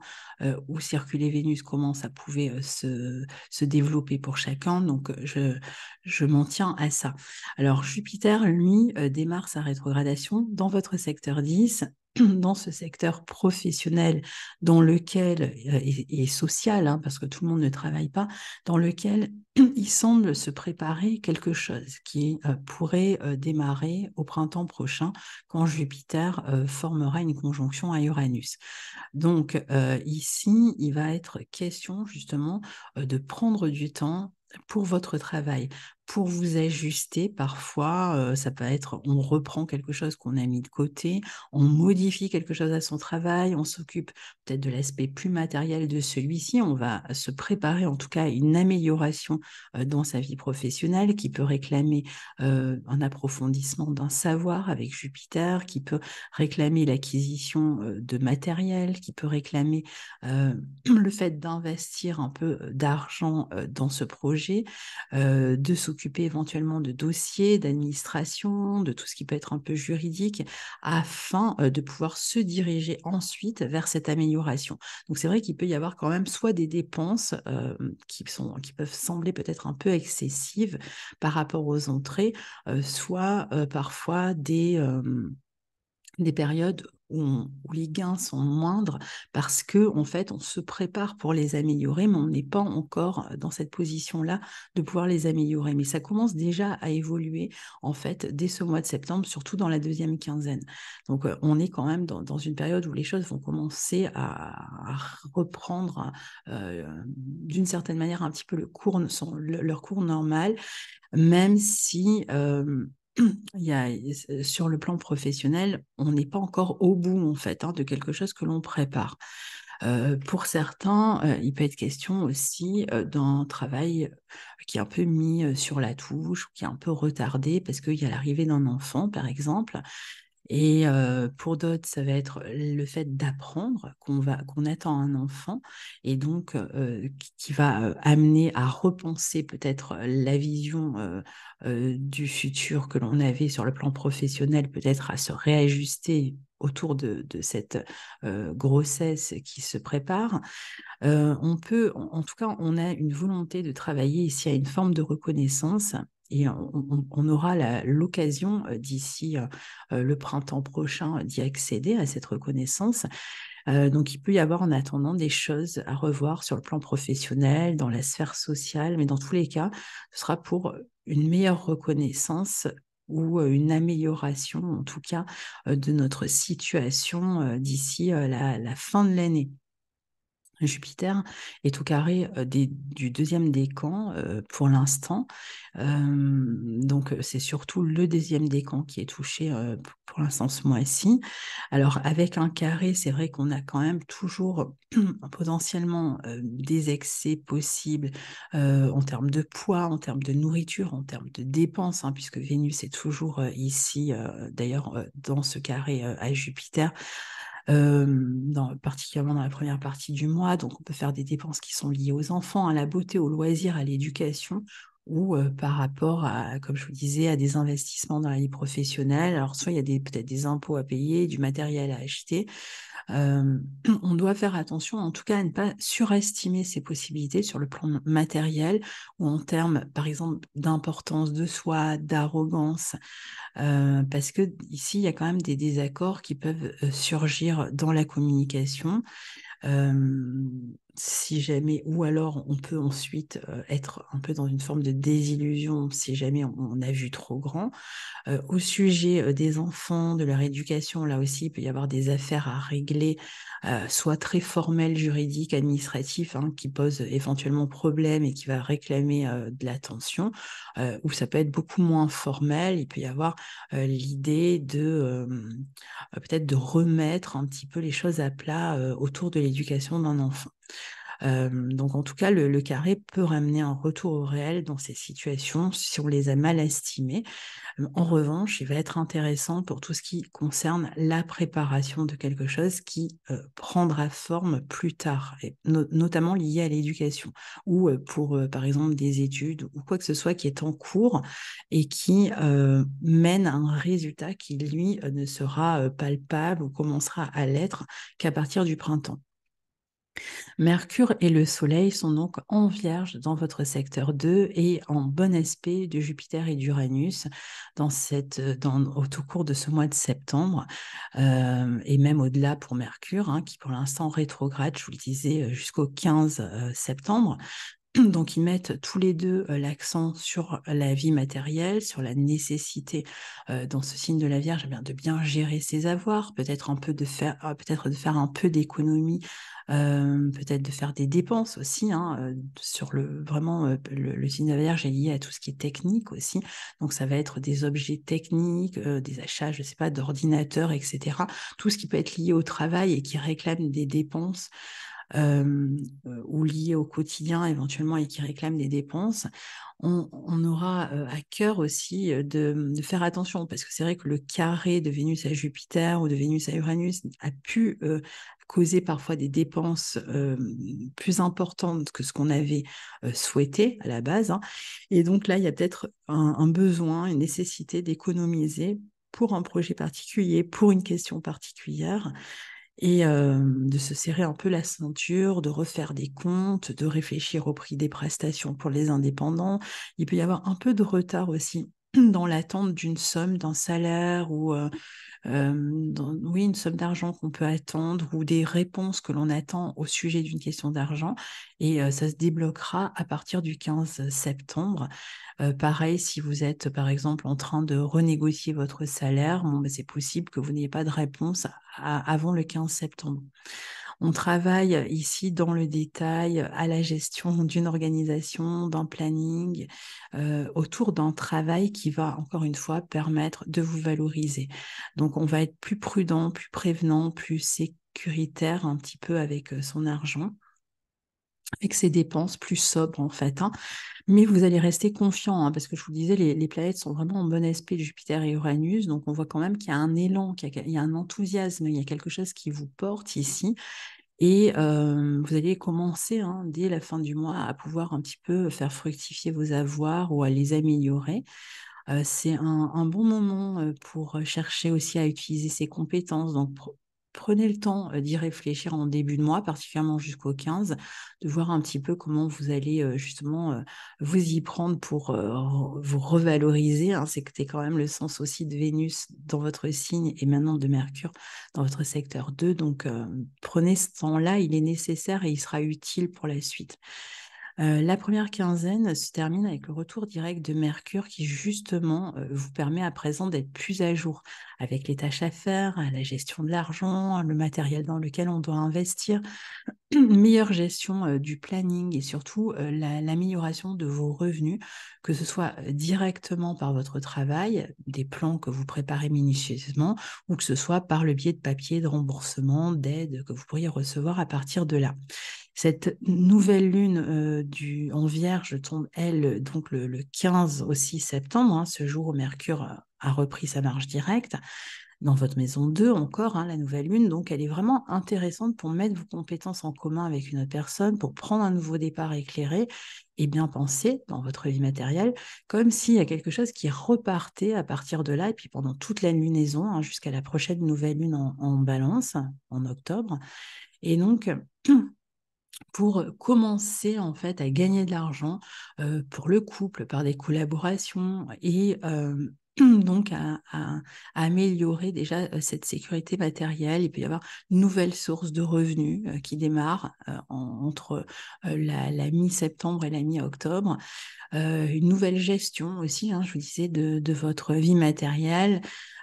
où circulait Vénus, comment ça pouvait se, se, développer pour chacun. Donc je, je m'en tiens à ça. Alors Jupiter, lui, démarre sa rétrogradation dans votre secteur 10 dans ce secteur professionnel dans lequel, euh, et, social, hein, parce que tout le monde ne travaille pas, dans lequel il semble se préparer quelque chose qui euh, pourrait euh, démarrer au printemps prochain quand Jupiter formera une conjonction à Uranus. Donc ici, il va être question justement de prendre du temps pour votre travail, pour vous ajuster, parfois, ça peut être on reprend quelque chose qu'on a mis de côté, on modifie quelque chose à son travail, on s'occupe peut-être de l'aspect plus matériel de celui-ci, on va se préparer en tout cas à une amélioration dans sa vie professionnelle qui peut réclamer un approfondissement d'un savoir avec Jupiter, qui peut réclamer l'acquisition de matériel, qui peut réclamer le fait d'investir un peu d'argent dans ce projet, de se s'occuper éventuellement de dossiers, d'administration, de tout ce qui peut être un peu juridique, afin euh, de pouvoir se diriger ensuite vers cette amélioration. Donc c'est vrai qu'il peut y avoir quand même soit des dépenses euh, qui, sont, qui peuvent sembler peut-être un peu excessives par rapport aux entrées, euh, soit parfois des des périodes où, les gains sont moindres parce que en fait on se prépare pour les améliorer mais on n'est pas encore euh, dans cette position là de pouvoir les améliorer mais ça commence déjà à évoluer en fait dès ce mois de septembre surtout dans la deuxième quinzaine donc euh, on est quand même dans, une période où les choses vont commencer à, reprendre euh, d'une certaine manière un petit peu le cours, leur cours normal même si euh, il y a, sur le plan professionnel, on n'est pas encore au bout en fait hein, de quelque chose que l'on prépare. pour certains, il peut être question aussi d'un travail qui est un peu mis sur la touche, qui est un peu retardé parce qu'il y a l'arrivée d'un enfant, par exemple. Et pour d'autres, ça va être le fait d'apprendre qu'on va qu'on attend un enfant et donc qui va amener à repenser peut-être la vision du futur que l'on avait sur le plan professionnel, peut-être à se réajuster autour de, cette grossesse qui se prépare. on peut, en tout cas, on a une volonté de travailler ici à une forme de reconnaissance et on, aura l'occasion euh, d'ici euh, euh, le printemps prochain d'y accéder à cette reconnaissance. donc il peut y avoir en attendant des choses à revoir sur le plan professionnel, dans la sphère sociale, mais dans tous les cas, ce sera pour une meilleure reconnaissance ou une amélioration en tout cas de notre situation d'ici la fin de l'année. Jupiter est au carré du deuxième décan camps pour l'instant. donc c'est surtout le deuxième décan qui est touché pour l'instant ce mois-ci. Alors avec un carré, c'est vrai qu'on a quand même toujours potentiellement des excès possibles en termes de poids, en termes de nourriture, en termes de dépenses, hein, puisque Vénus est toujours ici, d'ailleurs dans ce carré à Jupiter dans, particulièrement dans la première partie du mois. Donc, on peut faire des dépenses qui sont liées aux enfants, à la beauté, au loisir, à l'éducation ou par rapport à, comme je vous disais, à des investissements dans la vie professionnelle. Alors, soit il y a peut-être des impôts à payer, du matériel à acheter, on doit faire attention en tout cas à ne pas surestimer ses possibilités sur le plan matériel ou en termes par exemple d'importance de soi, d'arrogance, parce que ici il y a quand même des désaccords qui peuvent surgir dans la communication si jamais, ou alors on peut ensuite être un peu dans une forme de désillusion si jamais on, a vu trop grand. au sujet des enfants, de leur éducation, là aussi, il peut y avoir des affaires à régler, soit très formelles, juridiques, administratives, hein, qui posent éventuellement problème et qui va réclamer de l'attention, ou ça peut être beaucoup moins formel. Il peut y avoir l'idée de peut-être de remettre un petit peu les choses à plat autour de l'éducation d'un enfant. donc en tout cas, le, carré peut ramener un retour au réel dans ces situations si on les a mal estimées. En revanche, il va être intéressant pour tout ce qui concerne la préparation de quelque chose qui prendra forme plus tard, et notamment lié à l'éducation ou pour par exemple des études ou quoi que ce soit qui est en cours et qui mène à un résultat qui lui ne sera palpable ou commencera à l'être qu'à partir du printemps. Mercure et le Soleil sont donc en vierge dans votre secteur 2 et en bon aspect de Jupiter et d'Uranus dans au tout cours de ce mois de septembre euh, et même au-delà pour Mercure hein, qui pour l'instant rétrograde, je vous le disais, jusqu'au 15 euh, septembre. Donc ils mettent tous les deux euh, l'accent sur euh, la vie matérielle, sur la nécessité euh, dans ce signe de la Vierge eh de bien gérer ses avoirs, peut-être un peu de faire peut-être de faire un peu d'économie, peut-être de faire des dépenses aussi hein, sur le vraiment le, signe de la Vierge est lié à tout ce qui est technique aussi. Donc ça va être des objets techniques, des achats, je sais pas, d'ordinateurs, etc. Tout ce qui peut être lié au travail et qui réclame des dépenses ou liées au quotidien éventuellement et qui réclament des dépenses, on, aura à cœur aussi de, faire attention parce que c'est vrai que le carré de Vénus à Jupiter ou de Vénus à Uranus a pu causer parfois des dépenses plus importantes que ce qu'on avait souhaité à la base. Hein. Et donc là, il y a peut-être un, un, besoin, une nécessité d'économiser pour un projet particulier, pour une question particulière et de se serrer un peu la ceinture, de refaire des comptes, de réfléchir au prix des prestations pour les indépendants. Il peut y avoir un peu de retard aussi dans l'attente d'une somme, d'un salaire ou euh, oui, une somme d'argent qu'on peut attendre ou des réponses que l'on attend au sujet d'une question d'argent. Et ça se débloquera à partir du 15 septembre. pareil, si vous êtes par exemple en train de renégocier votre salaire, bon, bah, c'est possible que vous n'ayez pas de réponse avant le 15 septembre. On travaille ici dans le détail euh, à la gestion d'une organisation, d'un planning, euh, autour d'un travail qui va, encore une fois, permettre de vous valoriser. Donc, on va être plus prudent, plus prévenant, plus sécuritaire un petit peu avec euh, son argent avec ses dépenses, plus sobres en fait. Hein. Mais vous allez rester confiant, hein, parce que je vous disais, les, planètes sont vraiment en bon aspect, Jupiter et Uranus, donc on voit quand même qu'il y a un élan, qu'il y, a un enthousiasme, il y a quelque chose qui vous porte ici. Et euh, vous allez commencer hein, dès la fin du mois à pouvoir un petit peu faire fructifier vos avoirs ou à les améliorer. Euh, c'est un, bon moment euh, pour chercher aussi à utiliser ses compétences, donc prenez le temps euh, d'y réfléchir en début de mois, particulièrement jusqu'au 15, de voir un petit peu comment vous allez euh, justement euh, vous y prendre pour vous revaloriser. Hein. C'était quand même le sens aussi de Vénus dans votre signe et maintenant de Mercure dans votre secteur 2. Donc prenez ce temps-là, il est nécessaire et il sera utile pour la suite la première quinzaine se termine avec le retour direct de Mercure qui justement vous permet à présent d'être plus à jour avec les tâches à faire, la gestion de l'argent, le matériel dans lequel on doit investir, une meilleure gestion du planning et surtout l'amélioration de vos revenus, que ce soit directement par votre travail, des plans que vous préparez minutieusement ou que ce soit par le biais de papiers de remboursement, d'aide que vous pourriez recevoir à partir de là. Cette nouvelle lune euh, du, en vierge tombe, elle, donc le, 15 au 6 septembre, hein, ce jour où Mercure a repris sa marche directe dans votre maison 2 encore, hein, la nouvelle lune. Donc, elle est vraiment intéressante pour mettre vos compétences en commun avec une autre personne, pour prendre un nouveau départ éclairé et bien penser dans votre vie matérielle, comme s'il y a quelque chose qui repartait à partir de là, et puis pendant toute la lunaison, hein, jusqu'à la prochaine nouvelle lune en, balance, en octobre. Et donc, pour commencer en fait à gagner de l'argent pour le couple par des collaborations et donc à, améliorer déjà cette sécurité matérielle. Il peut y avoir une nouvelle source de revenus qui démarre entre la, mi-septembre et la mi-octobre. une nouvelle gestion aussi, hein, je vous disais, de votre vie matérielle.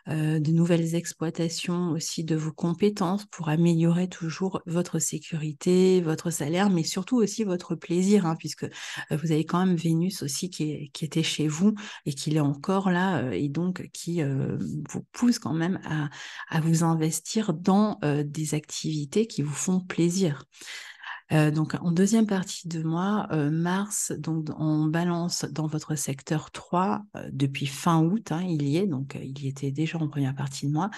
Euh, de nouvelles exploitations aussi de vos compétences pour améliorer toujours votre sécurité, votre salaire, mais surtout aussi votre plaisir, hein, puisque euh, vous avez quand même Vénus aussi qui, qui était chez vous et qui est encore là, euh, et donc qui vous pousse quand même à, à vous investir dans des activités qui vous font plaisir. Euh, donc en deuxième partie de mois, euh, mars, donc on balance dans votre secteur 3 euh, depuis fin août, hein, il y est, donc il y était déjà en première partie de mois,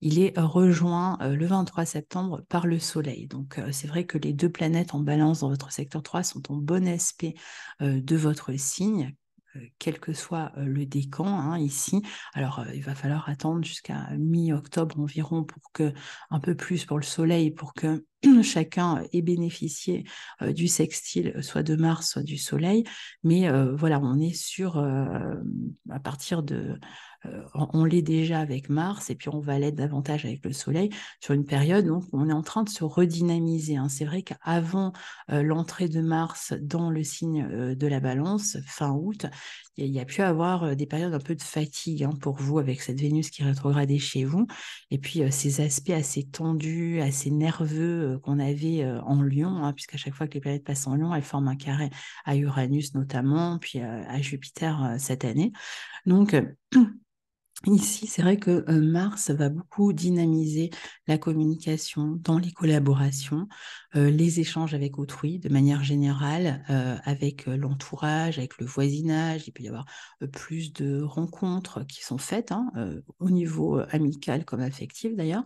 il est rejoint le 23 septembre par le Soleil. Donc c'est vrai que les deux planètes en balance dans votre secteur 3 sont en bon aspect de votre signe euh, quel que soit le décan hein, ici. Alors, il va falloir attendre jusqu'à mi-octobre environ pour que, un peu plus pour le soleil, pour que chacun ait bénéficié du sextile, soit de Mars, soit du soleil. Mais voilà, on est sur, à partir de euh, on l'est déjà avec Mars et puis on va l'être davantage avec le Soleil sur une période donc on est en train de se redynamiser. Hein. C'est vrai qu'avant euh, l'entrée de Mars dans le signe euh, de la Balance fin août, il y, a pu avoir des périodes un peu de fatigue hein, pour vous avec cette Vénus qui rétrograde chez vous et puis ces aspects assez tendus, assez nerveux qu'on avait en Lion, puisque hein, puisqu'à chaque fois que les planètes passent en Lion, elles forment un carré à Uranus notamment, puis à Jupiter cette année. Donc, Ici, c'est vrai que euh, Mars va beaucoup dynamiser la communication dans les collaborations, euh, les échanges avec autrui de manière générale, euh, avec l'entourage, avec le voisinage. Il peut y avoir plus de rencontres qui sont faites hein, au niveau amical comme affectif d'ailleurs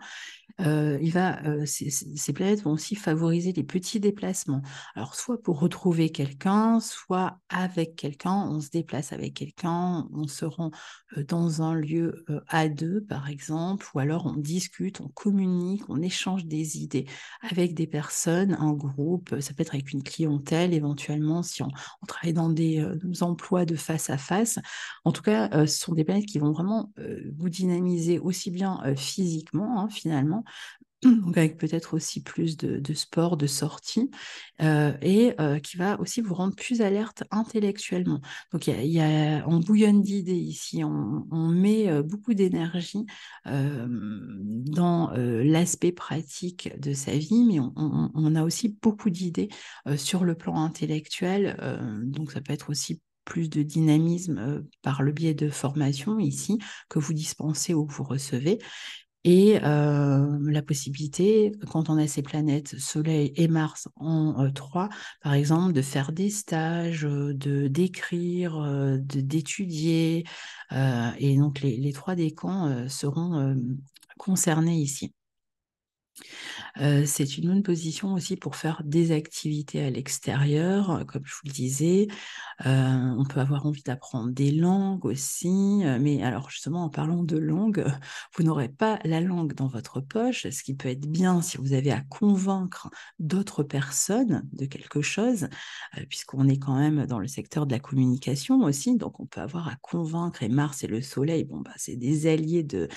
euh, il va, euh, ces, planètes vont aussi favoriser les petits déplacements. Alors, soit pour retrouver quelqu'un, soit avec quelqu'un, on se déplace avec quelqu'un, on se rend euh, dans un lieu euh, à deux, par exemple, ou alors on discute, on communique, on échange des idées avec des personnes, un groupe, ça peut être avec une clientèle éventuellement, si on, travaille dans des, emplois de face à face. En tout cas, ce sont des planètes qui vont vraiment vous dynamiser aussi bien physiquement, hein, finalement, avec peut-être aussi plus de, sport, de sortie, euh, et euh, qui va aussi vous rendre plus alerte intellectuellement. Donc, y y a, on bouillonne d'idées ici, on, met euh, beaucoup d'énergie dans l'aspect pratique de sa vie, mais on, a aussi beaucoup d'idées sur le plan intellectuel. donc, ça peut être aussi plus de dynamisme par le biais de formations ici que vous dispensez ou que vous recevez et euh, la possibilité, quand on a ces planètes Soleil et Mars en euh, trois, 3, par exemple, de faire des stages, euh, de d'écrire, d'étudier. et donc les, les trois décans seront concernés ici c'est une bonne position aussi pour faire des activités à l'extérieur, comme je vous le disais. on peut avoir envie d'apprendre des langues aussi, mais alors justement en parlant de langue, vous n'aurez pas la langue dans votre poche, ce qui peut être bien si vous avez à convaincre d'autres personnes de quelque chose, puisqu'on est quand même dans le secteur de la communication aussi, donc on peut avoir à convaincre, et Mars et le Soleil, bon, bah, c'est des alliés de,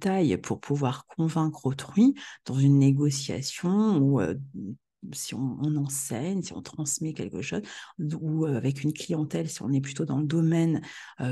taille pour pouvoir convaincre autrui dans une négociation ou si on, enseigne, si on transmet quelque chose, ou avec une clientèle, si on est plutôt dans le domaine,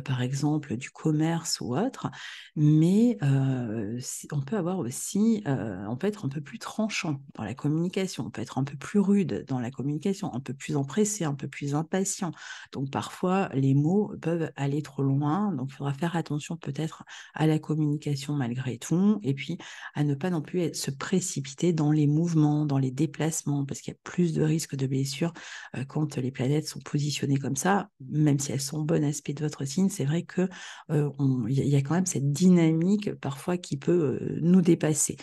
par exemple, du commerce ou autre. Mais on peut avoir aussi, on peut être un peu plus tranchant dans la communication, on peut être un peu plus rude dans la communication, un peu plus empressé, un peu plus impatient. Donc parfois, les mots peuvent aller trop loin. Donc il faudra faire attention peut-être à la communication malgré tout, et puis à ne pas non plus se précipiter dans les mouvements, dans les déplacements Hein, parce qu'il y a plus de risques de blessures quand les planètes sont positionnées comme ça, même si elles sont bon aspect de votre signe, c'est vrai qu'il y, a quand même cette dynamique parfois qui peut nous dépasser.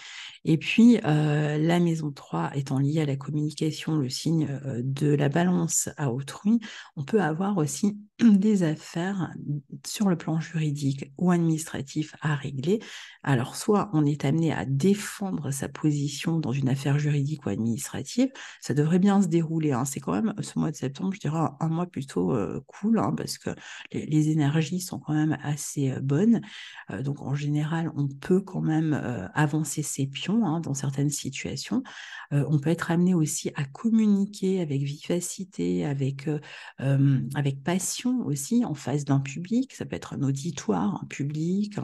Et puis, la maison 3 étant liée à la communication, le signe de la balance à autrui, on peut avoir aussi des affaires sur le plan juridique ou administratif à régler. Alors, soit on est amené à défendre sa position dans une affaire juridique ou administrative, ça devrait bien se dérouler. Hein. C'est quand même ce mois de septembre, je dirais un, mois plutôt euh, cool hein, parce que les, énergies sont quand même assez euh, bonnes. Euh, donc en général, on peut quand même avancer ses pions hein, dans certaines situations. on peut être amené aussi à communiquer avec vivacité, avec, avec passion aussi en face d'un public. Ça peut être un auditoire, un public.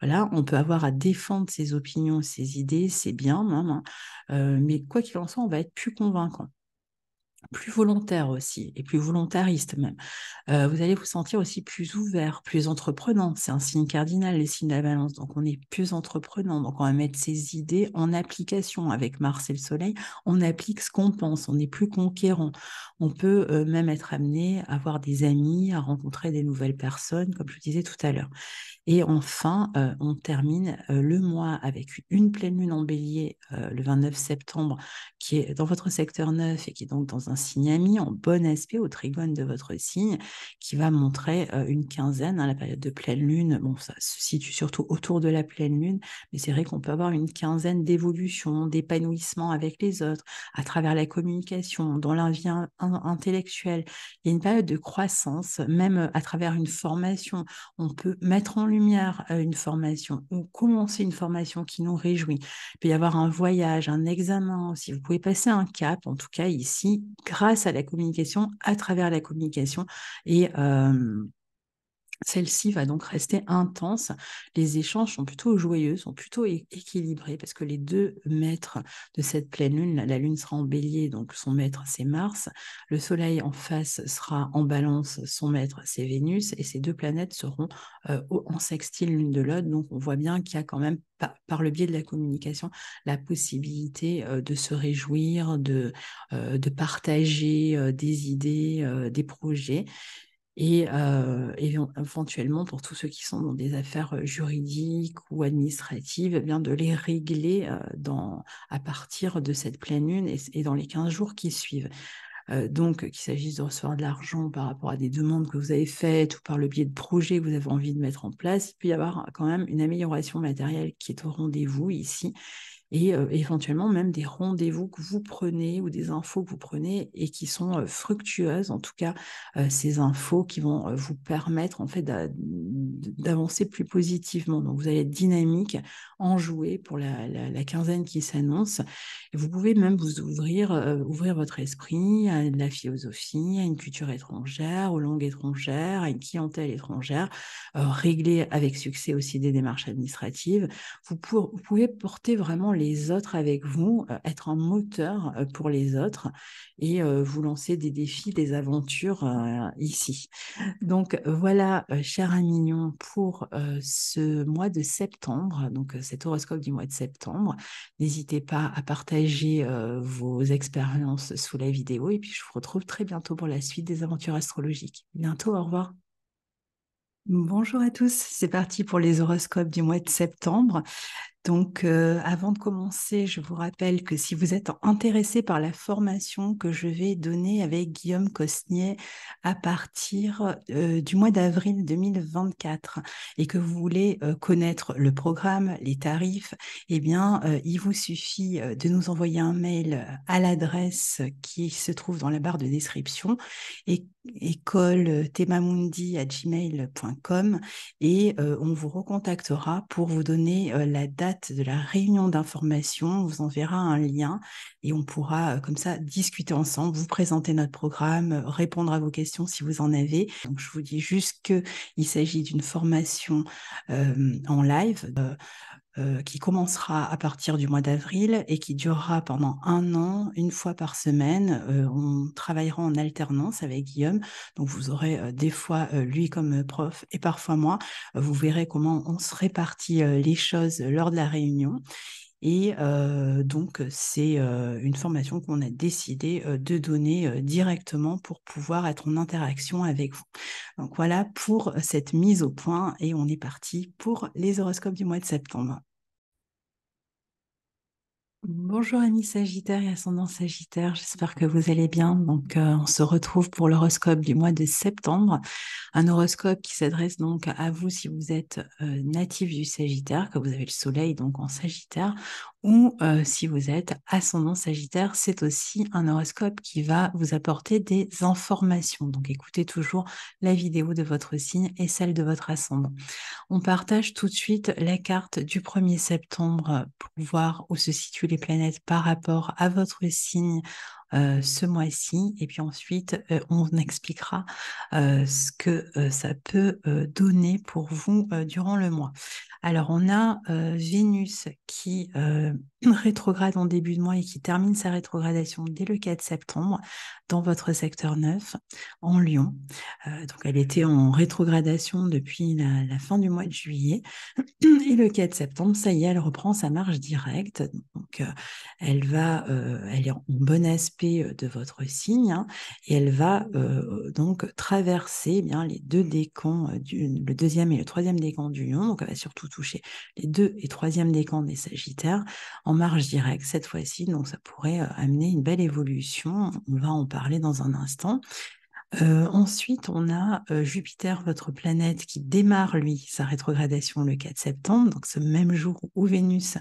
voilà, on peut avoir à défendre ses opinions, ses idées, c'est bien mais quoi qu'il en soit, on va être plus convaincant plus volontaire aussi et plus volontariste même. Euh, vous allez vous sentir aussi plus ouvert, plus entreprenant. C'est un signe cardinal, les signes de la balance. Donc on est plus entreprenant. Donc on va mettre ses idées en application avec Mars et le Soleil. On applique ce qu'on pense. On est plus conquérant. On peut euh, même être amené à avoir des amis, à rencontrer des nouvelles personnes, comme je disais tout à l'heure. Et enfin, euh, on termine euh, le mois avec une pleine lune en bélier euh, le 29 septembre, qui est dans votre secteur 9 et qui est donc dans un signe ami, en bon aspect au trigone de votre signe, qui va montrer une quinzaine, hein, la période de pleine lune. Bon, ça se situe surtout autour de la pleine lune, mais c'est vrai qu'on peut avoir une quinzaine d'évolution, d'épanouissement avec les autres, à travers la communication, dans l'invie intellectuel. Il y a une période de croissance, même à travers une formation. On peut mettre en lumière euh, une formation ou commencer une formation qui nous réjouit. Il peut y avoir un voyage, un examen aussi. Vous pouvez passer un cap, en tout cas ici, grâce à la communication, à travers la communication et euh, celle-ci va donc rester intense. Les échanges sont plutôt joyeux, sont plutôt équilibrés parce que les deux maîtres de cette pleine lune, la lune sera en bélier, donc son maître c'est Mars, le soleil en face sera en balance, son maître c'est Vénus, et ces deux planètes seront euh, en sextile l'une de l'autre. Donc on voit bien qu'il y a quand même, par, le biais de la communication, la possibilité euh, de se réjouir, de, euh, de partager des idées, des projets et éventuellement pour tous ceux qui sont dans des affaires juridiques ou administratives, eh bien de les régler dans, à partir de cette pleine lune et, dans les 15 jours qui suivent. donc, qu'il s'agisse de recevoir de l'argent par rapport à des demandes que vous avez faites ou par le biais de projets que vous avez envie de mettre en place, il peut y avoir quand même une amélioration matérielle qui est au rendez-vous ici et éventuellement même des rendez-vous que vous prenez ou des infos que vous prenez et qui sont fructueuses, en tout cas ces infos qui vont vous permettre en fait d'avancer plus positivement. Donc vous allez être dynamique, enjoué pour la, la, quinzaine qui s'annonce. Vous pouvez même vous ouvrir, ouvrir votre esprit à la philosophie, à une culture étrangère, aux langues étrangères, à une clientèle étrangère, régler avec succès aussi des démarches administratives. Vous, vous pouvez porter vraiment les autres avec vous, euh, être un moteur euh, pour les autres et euh, vous lancer des défis, des aventures ici. Donc voilà, cher Amignon, pour ce mois de septembre, donc cet horoscope du mois de septembre. N'hésitez pas à partager vos expériences sous la vidéo et puis je vous retrouve très bientôt pour la suite des aventures astrologiques. Bientôt, au revoir. Bonjour à tous, c'est parti pour les horoscopes du mois de septembre. Donc, euh, avant de commencer, je vous rappelle que si vous êtes intéressé par la formation que je vais donner avec Guillaume Cosnier à partir euh, du mois d'avril 2024 et que vous voulez euh, connaître le programme, les tarifs, eh bien, il vous suffit de nous envoyer un mail à l'adresse qui se trouve dans la barre de description et école temamundi et on vous recontactera pour vous donner la date de la réunion d'information. On vous enverra un lien et on pourra euh, comme ça discuter ensemble, vous présenter notre programme, euh, répondre à vos questions si vous en avez. Donc je vous dis juste qu'il s'agit d'une formation euh, en live. Euh, qui commencera à partir du mois d'avril et qui durera pendant un an, une fois par semaine. Euh, on travaillera en alternance avec Guillaume. Donc vous aurez euh, des fois lui comme prof et parfois moi. vous verrez comment on se répartit les choses lors de la réunion. Et donc, c'est une formation qu'on a décidé de donner directement pour pouvoir être en interaction avec vous. Donc voilà pour cette mise au point et on est parti pour les horoscopes du mois de septembre. Bonjour amis Sagittaire et ascendant Sagittaire, j'espère que vous allez bien. Donc euh, on se retrouve pour l'horoscope du mois de septembre, un horoscope qui s'adresse donc à vous si vous êtes euh, natif du Sagittaire, que vous avez le soleil donc en Sagittaire ou euh, si vous êtes ascendant Sagittaire, c'est aussi un horoscope qui va vous apporter des informations. Donc écoutez toujours la vidéo de votre signe et celle de votre ascendant. On partage tout de suite la carte du 1er septembre pour voir où se situent les planètes par rapport à votre signe euh, ce mois-ci. Et puis ensuite, euh, on expliquera euh, ce que ça peut donner pour vous durant le mois. Alors, on a Vénus qui rétrograde en début de mois et qui termine sa rétrogradation dès le 4 septembre dans votre secteur 9 en Lyon. donc, elle était en rétrogradation depuis la, fin du mois de juillet. Et le 4 septembre, ça y est, elle reprend sa marche directe. Donc, elle va, elle est en bon aspect de votre signe hein, et elle va donc traverser eh bien les deux décans du, le deuxième et le troisième décan du Lion donc elle va surtout toucher les deux et troisième décan des Sagittaires en marge directe cette fois-ci donc ça pourrait amener une belle évolution on va en parler dans un instant euh, ensuite, on a euh, Jupiter, votre planète, qui démarre, lui, sa rétrogradation le 4 septembre, donc ce même jour où Vénus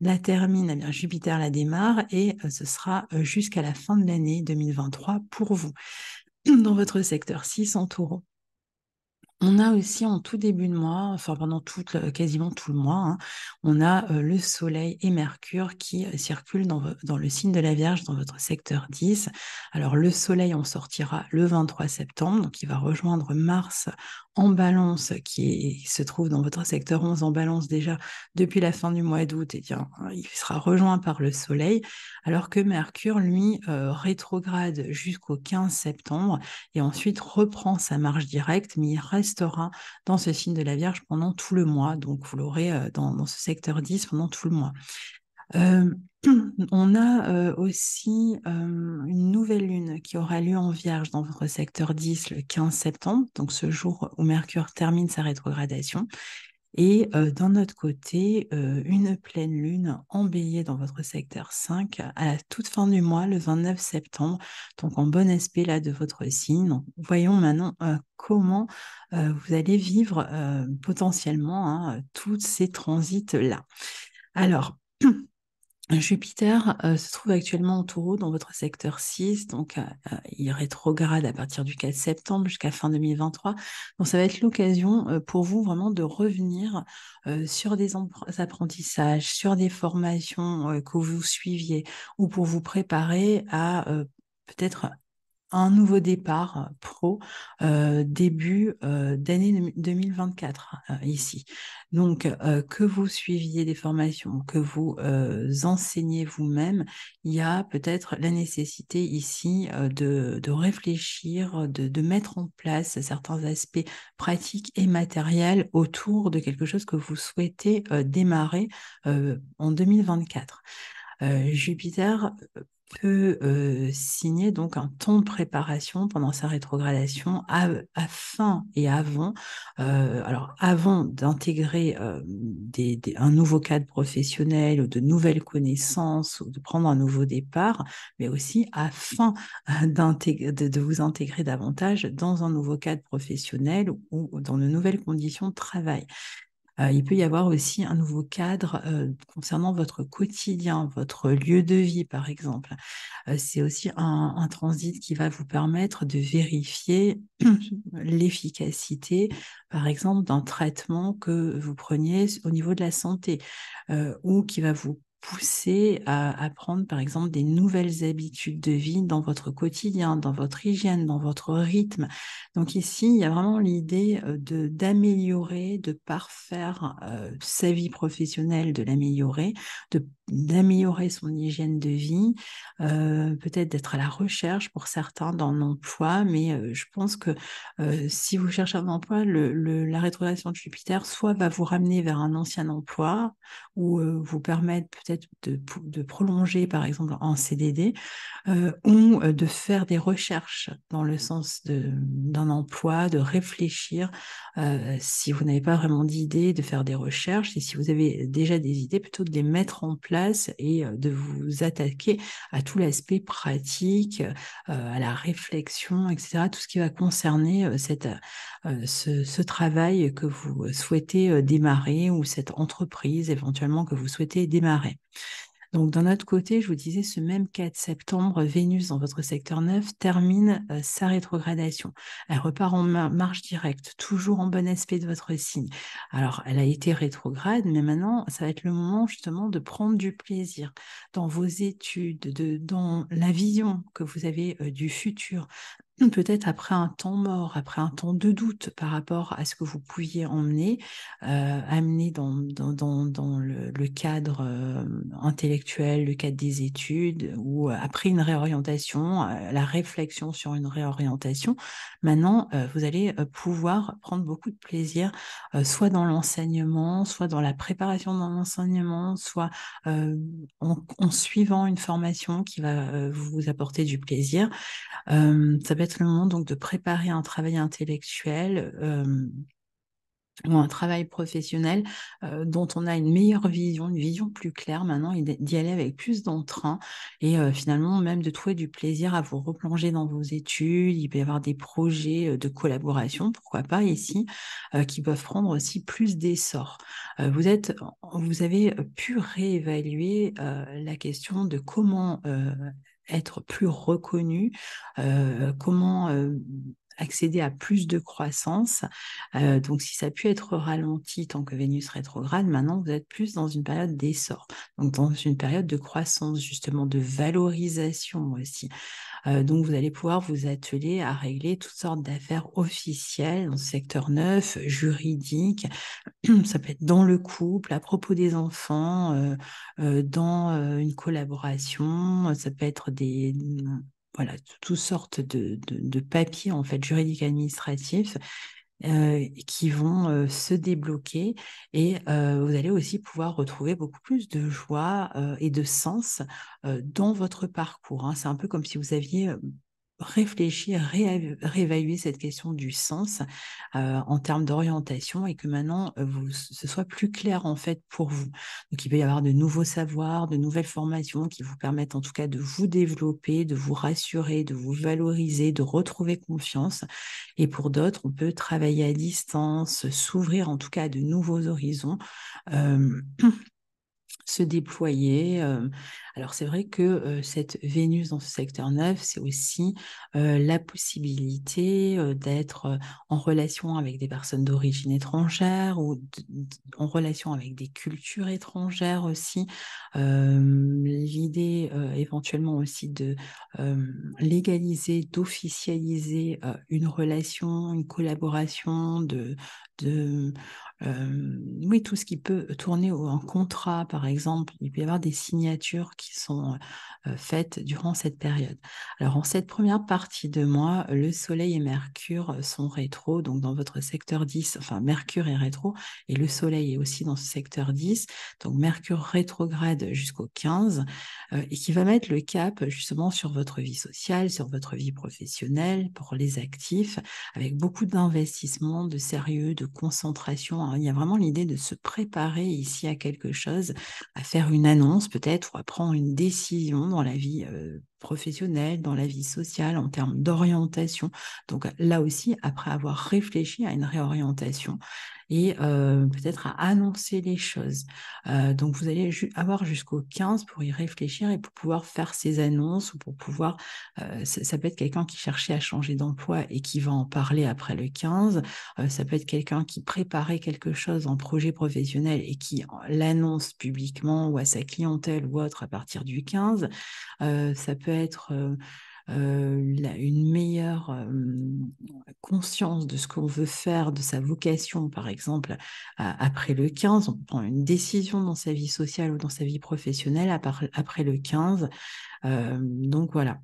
la termine, eh bien, Jupiter la démarre et euh, ce sera jusqu'à la fin de l'année 2023 pour vous, dans votre secteur 6 en taureau. On a aussi en tout début de mois, enfin pendant quasiment tout le mois, hein, on a euh, le Soleil et Mercure qui euh, circulent dans, le signe de la Vierge, dans votre secteur 10. Alors le Soleil, en sortira le 23 septembre, donc il va rejoindre Mars en balance qui se trouve dans votre secteur 11 en balance déjà depuis la fin du mois d'août, et bien, hein, il sera rejoint par le Soleil, alors que Mercure, lui, euh, rétrograde jusqu'au 15 septembre et ensuite reprend sa marche directe, mais il restera dans ce signe de la Vierge pendant tout le mois. Donc, vous l'aurez euh, dans, dans, ce secteur 10 pendant tout le mois. Euh, on a euh, aussi euh, une nouvelle lune qui aura lieu en Vierge dans votre secteur 10 le 15 septembre, donc ce jour où Mercure termine sa rétrogradation. Et d'un autre côté, une pleine lune en bélier dans votre secteur 5 à la toute fin du mois, le 29 septembre, donc en bon aspect là de votre signe. voyons maintenant comment vous allez vivre potentiellement hein, tous ces transits-là. Alors, Jupiter euh, se trouve actuellement en taureau dans votre secteur 6, donc euh, euh, il rétrograde à partir du 4 septembre jusqu'à fin 2023. Donc ça va être l'occasion pour vous vraiment de revenir sur des apprentissages, sur des formations que vous suiviez ou pour vous préparer à peut-être un nouveau départ euh, pro euh, début euh, d'année 2024 ici. Donc, que vous suiviez des formations, que vous enseignez vous-même, il y a peut-être la nécessité ici de, de, réfléchir, de, de, mettre en place certains aspects pratiques et matériels autour de quelque chose que vous souhaitez démarrer en 2024. Jupiter peut signer donc un temps de préparation pendant sa rétrogradation afin et avant, alors avant d'intégrer un nouveau cadre professionnel ou de nouvelles connaissances ou de prendre un nouveau départ, mais aussi afin de vous intégrer davantage dans un nouveau cadre professionnel ou dans de nouvelles conditions de travail. Euh, il peut y avoir aussi un nouveau cadre euh, concernant votre quotidien, votre lieu de vie, par exemple. Euh, c'est aussi un, transit qui va vous permettre de vérifier l'efficacité, par exemple, d'un traitement que vous preniez au niveau de la santé ou qui va vous pousser à, apprendre, prendre par exemple des nouvelles habitudes de vie dans votre quotidien, dans votre hygiène, dans votre rythme. Donc ici, il y a vraiment l'idée euh, de d'améliorer, de parfaire euh, sa vie professionnelle, de l'améliorer, de d'améliorer son hygiène de vie, euh, peut-être d'être à la recherche pour certains dans l'emploi, mais euh, je pense que euh, si vous cherchez un emploi, la rétrogradation de Jupiter soit va vous ramener vers un ancien emploi ou vous permettre peut-être de, de, prolonger par exemple en CDD ou de faire des recherches dans le sens d'un emploi, de réfléchir si vous n'avez pas vraiment d'idées, de faire des recherches et si vous avez déjà des idées, plutôt de les mettre en place et de vous attaquer à tout l'aspect pratique, à la réflexion, etc. Tout ce qui va concerner ce, travail que vous souhaitez démarrer ou cette entreprise éventuellement que vous souhaitez démarrer. Donc d'un autre côté, je vous disais, ce même 4 septembre, Vénus dans votre secteur 9 termine euh, sa rétrogradation. Elle repart en marche directe, toujours en bon aspect de votre signe. Alors elle a été rétrograde, mais maintenant, ça va être le moment justement de prendre du plaisir dans vos études, de, dans la vision que vous avez euh, du futur, peut-être après un temps mort, après un temps de doute par rapport à ce que vous pouviez emmener, euh, amener dans, le, cadre euh, intellectuel, le cadre des études, ou euh, après une réorientation, la réflexion sur une réorientation, maintenant, vous allez pouvoir prendre beaucoup de plaisir, soit dans l'enseignement, soit dans la préparation d'un enseignement, soit en, en, suivant une formation qui va vous apporter du plaisir. ça peut être le moment donc de préparer un travail intellectuel euh, ou un travail professionnel euh, dont on a une meilleure vision, une vision plus claire maintenant, et d'y aller avec plus d'entrain, et euh, finalement même de trouver du plaisir à vous replonger dans vos études. Il peut y avoir des projets de collaboration, pourquoi pas ici, qui peuvent prendre aussi plus d'essor. vous, êtes, vous avez pu réévaluer la question de comment être plus reconnu, comment accéder à plus de croissance. donc, si ça a pu être ralenti tant que Vénus rétrograde, maintenant vous êtes plus dans une période d'essor, donc dans une période de croissance, justement, de valorisation aussi. Euh, donc, vous allez pouvoir vous atteler à régler toutes sortes d'affaires officielles dans le secteur neuf, juridique. Ça peut être dans le couple, à propos des enfants, euh, euh, dans une collaboration. Ça peut être des voilà toutes sortes de, de, de papiers en fait juridiques administratifs euh, qui vont euh, se débloquer et euh, vous allez aussi pouvoir retrouver beaucoup plus de joie et de sens dans votre parcours. Hein. C'est un peu comme si vous aviez réfléchir, réévaluer cette question du sens euh, en termes d'orientation et que maintenant euh, vous, ce soit plus clair en fait pour vous. Donc il peut y avoir de nouveaux savoirs, de nouvelles formations qui vous permettent en tout cas de vous développer, de vous rassurer, de vous valoriser, de retrouver confiance. Et pour d'autres, on peut travailler à distance, s'ouvrir en tout cas à de nouveaux horizons. Euh, se déployer, euh, alors c'est vrai que cette Vénus dans ce secteur neuf, c'est aussi la possibilité d'être en relation avec des personnes d'origine étrangère ou en relation avec des cultures étrangères aussi. L'idée éventuellement aussi de légaliser, d'officialiser une relation, une collaboration, de, de oui, tout ce qui peut tourner en contrat, par exemple, il peut y avoir des signatures qui sont faites durant cette période. Alors, en cette première partie de mois, le Soleil et Mercure sont rétro, donc dans votre secteur 10, enfin Mercure est rétro, et le Soleil est aussi dans ce secteur 10, donc Mercure rétrograde jusqu'au 15, et qui va mettre le cap justement sur votre vie sociale, sur votre vie professionnelle, pour les actifs, avec beaucoup d'investissements, de sérieux, de concentration Hein, il y a vraiment l'idée de se préparer ici à quelque chose, à faire une annonce peut-être ou à prendre une décision dans la vie professionnelle, dans la vie sociale, en termes d'orientation. Donc là aussi, après avoir réfléchi à une réorientation, et peut-être à annoncer les choses. donc vous allez avoir jusqu'au 15 pour y réfléchir et pour pouvoir faire ces annonces ou pour pouvoir, ça, ça, peut être quelqu'un qui cherchait à changer d'emploi et qui va en parler après le 15, ça peut être quelqu'un qui préparait quelque chose en projet professionnel et qui l'annonce publiquement ou à sa clientèle ou autre à partir du 15, ça peut être euh, une meilleure conscience de ce qu'on veut faire, de sa vocation, par exemple, après le 15, on prend une décision dans sa vie sociale ou dans sa vie professionnelle après le 15. donc voilà,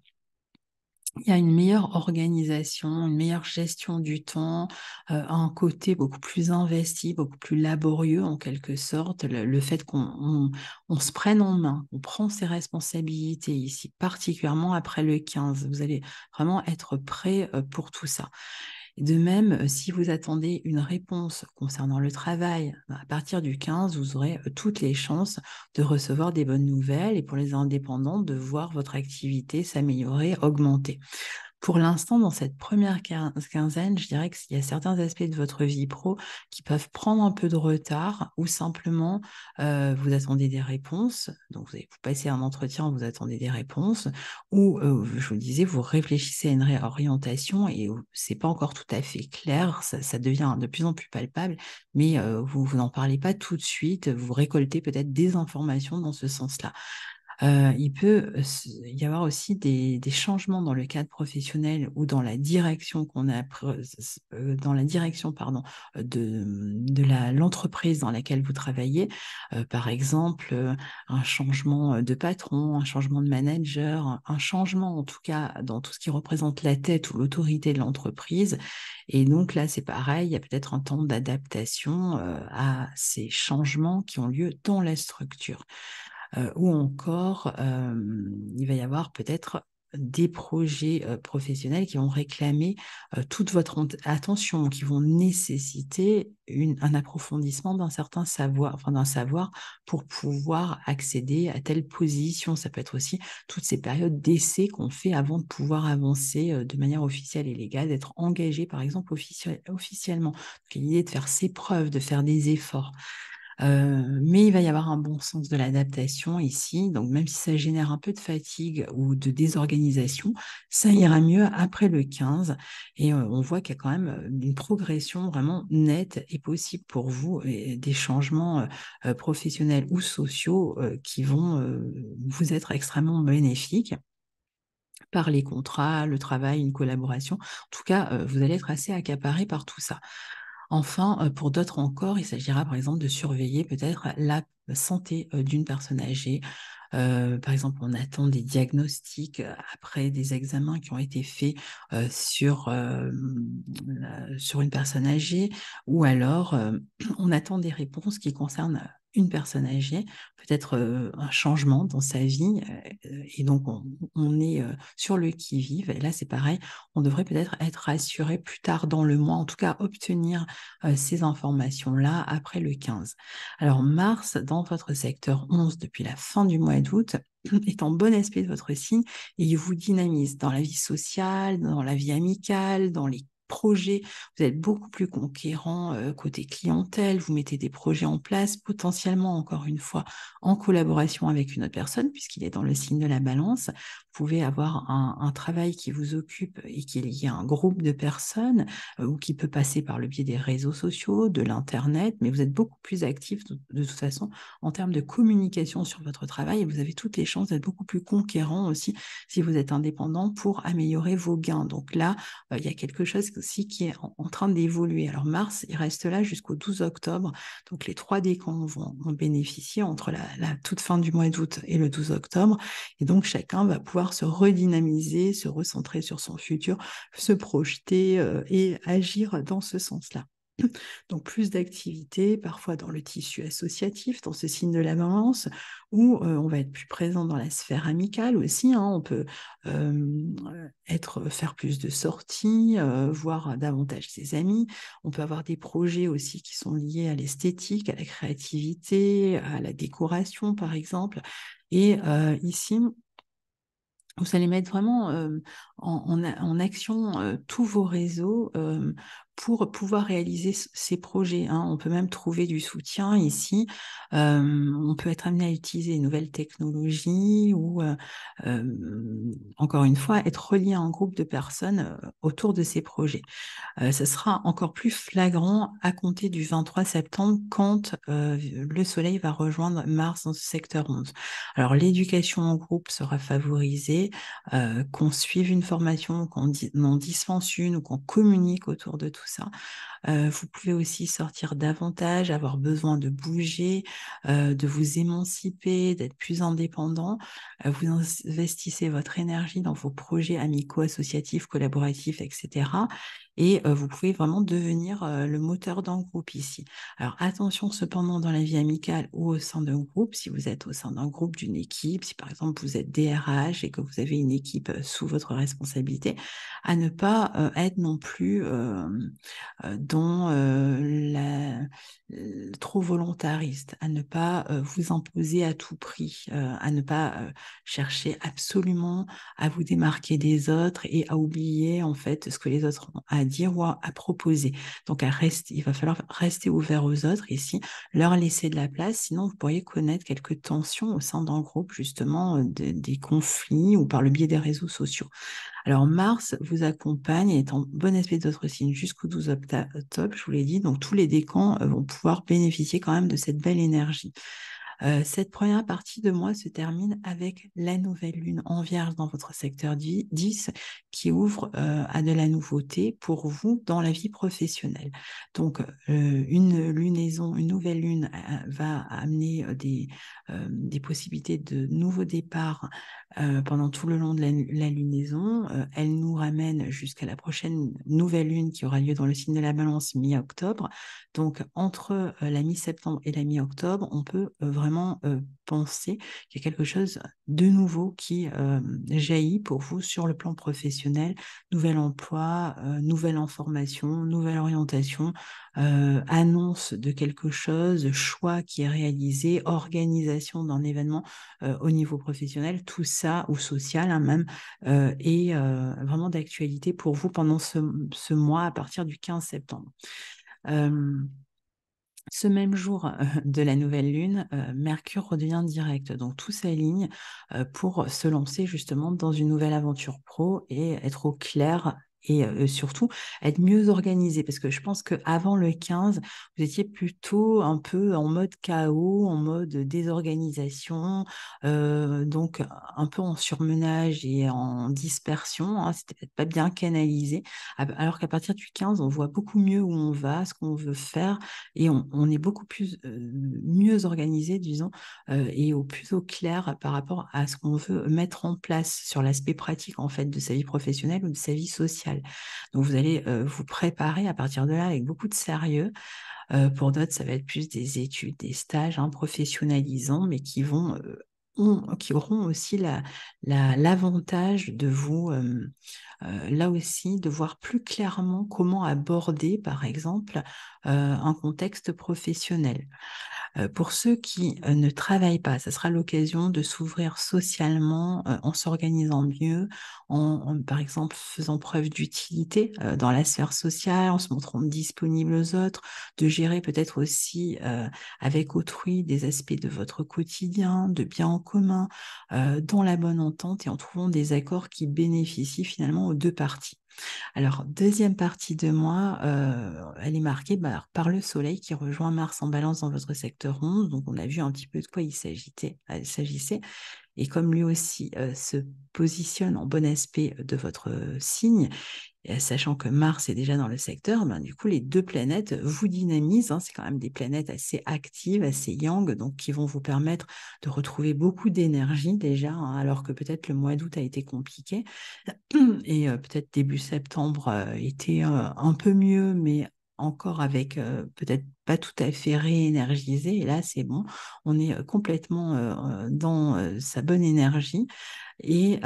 il y a une meilleure organisation, une meilleure gestion du temps, euh, un côté beaucoup plus investi, beaucoup plus laborieux en quelque sorte, le, fait qu'on se prenne en main, on prend ses responsabilités ici, particulièrement après le 15. Vous allez vraiment être prêt euh, pour tout ça. De même, euh, si vous attendez une réponse concernant le travail, ben, à partir du 15, vous aurez euh, toutes les chances de recevoir des bonnes nouvelles et pour les indépendants, de voir votre activité s'améliorer, augmenter. Pour l'instant, dans cette première quinzaine, je dirais qu'il y a certains aspects de votre vie pro qui peuvent prendre un peu de retard ou simplement vous attendez des réponses. Donc, vous, passez un entretien, vous attendez des réponses ou, je vous disais, vous réfléchissez à une réorientation et c'est pas encore tout à fait clair. Ça, devient de plus en plus palpable, mais vous, vous n'en parlez pas tout de suite. Vous récoltez peut-être des informations dans ce sens-là il peut y avoir aussi des, changements dans le cadre professionnel ou dans la direction qu'on a dans la direction pardon de, mmh, de l'entreprise dans laquelle vous travaillez. par exemple, un changement de patron, un changement de manager, un changement en tout cas dans tout ce qui représente la tête ou l'autorité de l'entreprise. Et donc là, c'est pareil, il y a peut-être un temps d'adaptation à ces changements qui ont lieu dans la structure. Euh, ou encore euh, il va y avoir peut-être des projets euh, professionnels qui vont réclamer toute votre attention, qui vont nécessiter une, un approfondissement d'un certain savoir, enfin d'un savoir pour pouvoir accéder à telle position. Ça peut être aussi toutes ces périodes d'essai qu'on fait avant de pouvoir avancer de manière officielle et légale, d'être engagé par exemple officiellement. L'idée de faire ses preuves, de faire des efforts. Euh, mais il va y avoir un bon sens de l'adaptation ici. Donc même si ça génère un peu de fatigue ou de désorganisation, ça ira mieux après le 15. Et euh, on voit qu'il y a quand même euh, une progression vraiment nette et possible pour vous, des changements professionnels ou sociaux qui vont vous être extrêmement bénéfiques par les contrats, le travail, une collaboration. En tout cas, vous allez être assez accaparé par tout ça. Enfin, euh, pour d'autres encore, il s'agira par exemple de surveiller peut-être la santé euh, d'une personne âgée. Euh, par exemple, on attend des diagnostics après des examens qui ont été faits sur, sur une personne âgée, ou alors on attend des réponses qui concernent une personne âgée, peut-être un changement dans sa vie. et donc, on, est sur le qui-vive. Et là, c'est pareil, on devrait peut-être être rassuré plus tard dans le mois, en tout cas obtenir ces informations-là après le 15. Alors, Mars, dans votre secteur 11, depuis la fin du mois d'août, est en bon aspect de votre signe et il vous dynamise dans la vie sociale, dans la vie amicale, dans les projet, vous êtes beaucoup plus conquérant euh, côté clientèle, vous mettez des projets en place, potentiellement encore une fois en collaboration avec une autre personne, puisqu'il est dans le signe de la balance. Vous pouvez avoir un, travail qui vous occupe et qui est lié un groupe de personnes, euh, ou qui peut passer par le biais des réseaux sociaux, de l'Internet, mais vous êtes beaucoup plus actif de, toute façon en termes de communication sur votre travail et vous avez toutes les chances d'être beaucoup plus conquérant aussi si vous êtes indépendant pour améliorer vos gains. Donc là, euh, il y a quelque chose que qui est en, train d'évoluer. Alors Mars, il reste là jusqu'au 12 octobre. Donc les trois décans vont bénéficier entre la, toute fin du mois d'août et le 12 octobre. Et donc chacun va pouvoir se redynamiser, se recentrer sur son futur, se projeter euh, et agir dans ce sens-là. Donc plus d'activités, parfois dans le tissu associatif, dans ce signe de la balance, où on va être plus présent dans la sphère amicale aussi. Hein. on peut être, faire plus de sorties, voir davantage ses amis. On peut avoir des projets aussi qui sont liés à l'esthétique, à la créativité, à la décoration par exemple. Et ici, vous allez mettre vraiment en, action tous vos réseaux pour pouvoir réaliser ces projets. Hein. On peut même trouver du soutien ici. on peut être amené à utiliser une nouvelles technologies ou, euh, encore une fois, être relié à un groupe de personnes euh, autour de ces projets. Euh, ce sera encore plus flagrant à compter du 23 septembre quand le Soleil va rejoindre Mars dans ce secteur 11. Alors l'éducation en groupe sera favorisée, qu'on suive une formation, qu'on en dispense une ou qu'on communique autour de tout ça vous pouvez aussi sortir davantage, avoir besoin de bouger, de vous émanciper, d'être plus indépendant. vous investissez votre énergie dans vos projets amicaux, associatifs, collaboratifs, etc. Et vous pouvez vraiment devenir le moteur d'un groupe ici. Alors attention cependant dans la vie amicale ou au sein d'un groupe, si vous êtes au sein d'un groupe, d'une équipe, si par exemple vous êtes DRH et que vous avez une équipe sous votre responsabilité, à ne pas être non plus dont trop volontariste, à ne pas vous imposer à tout prix, à ne pas chercher absolument à vous démarquer des autres et à oublier en fait ce que les autres ont à dire ou à, proposer. Donc à rester, il va falloir rester ouvert aux autres ici, leur laisser de la place, sinon vous pourriez connaître quelques tensions au sein d'un groupe justement des conflits ou par le biais des réseaux sociaux. Alors Mars vous accompagne et est en bon aspect d'autres signes jusqu'au 12 octobre, euh, je vous l'ai dit. Donc tous les décans euh, vont pouvoir bénéficier quand même de cette belle énergie. Euh, cette première partie de mois se termine avec la nouvelle lune en vierge dans votre secteur 10 qui ouvre euh, à de la nouveauté pour vous dans la vie professionnelle. Donc, euh, une lunaison, une nouvelle lune va amener des, possibilités de nouveaux départs pendant tout le long de la, la lunaison. elle nous ramène jusqu'à la prochaine nouvelle lune qui aura lieu dans le signe de la balance mi-octobre. Donc, entre la mi-septembre et la mi-octobre, on peut vraiment vraiment euh, penser qu'il y a quelque chose de nouveau qui euh, jaillit pour vous sur le plan professionnel, nouvel emploi, euh, nouvelle information, nouvelle orientation, annonce de quelque chose, choix qui est réalisé, organisation d'un événement au niveau professionnel, tout ça ou social hein, même est vraiment d'actualité pour vous pendant ce, mois à partir du 15 septembre. Ce même jour euh, de la nouvelle lune, euh, Mercure redevient direct, donc tout s'aligne euh, pour se lancer justement dans une nouvelle aventure pro et être au clair et surtout être mieux organisé parce que je pense qu'avant le 15, vous étiez plutôt un peu en mode chaos, en mode désorganisation, donc un peu en surmenage et en dispersion, hein. c'était pas bien canalisé, ah bah, alors qu'à partir du 15, on voit beaucoup mieux où on va, ce qu'on veut faire et on, est beaucoup plus mieux organisé, disons, et au plus clair par rapport à ce qu'on veut mettre en place sur l'aspect pratique en fait de sa vie professionnelle ou de sa vie sociale. Donc vous allez euh, vous préparer à partir de là avec beaucoup de sérieux. Euh, pour d'autres, ça va être plus des études, des stages hein, professionnalisants, mais qui vont euh, ont, qui auront aussi l'avantage la, de vous, là aussi, de voir plus clairement comment aborder, par exemple, euh, en contexte professionnel. Euh, pour ceux qui euh, ne travaillent pas, ça sera l'occasion de s'ouvrir socialement en s'organisant mieux, en, par exemple faisant preuve d'utilité dans la sphère sociale, en se montrant disponible aux autres, de gérer peut-être aussi avec autrui des aspects de votre quotidien, de bien en commun, dans la bonne entente et en trouvant des accords qui bénéficient finalement aux deux parties. Alors, deuxième partie de moi, euh, elle est marquée bah, par le soleil qui rejoint Mars en balance dans votre secteur 11. Donc, on a vu un petit peu de quoi il s'agissait. Et comme lui aussi euh, se positionne en bon aspect de votre euh, signe, sachant que Mars est déjà dans le secteur, ben, du coup, les deux planètes vous dynamisent. Hein. c'est quand même des planètes assez actives, assez yang, donc qui vont vous permettre de retrouver beaucoup d'énergie déjà, hein, alors que peut-être le mois d'août a été compliqué. Et euh, peut-être début septembre euh, était euh, un peu mieux, mais encore avec peut-être pas tout à fait réénergisé. Et là, c'est bon, on est complètement dans sa bonne énergie. Et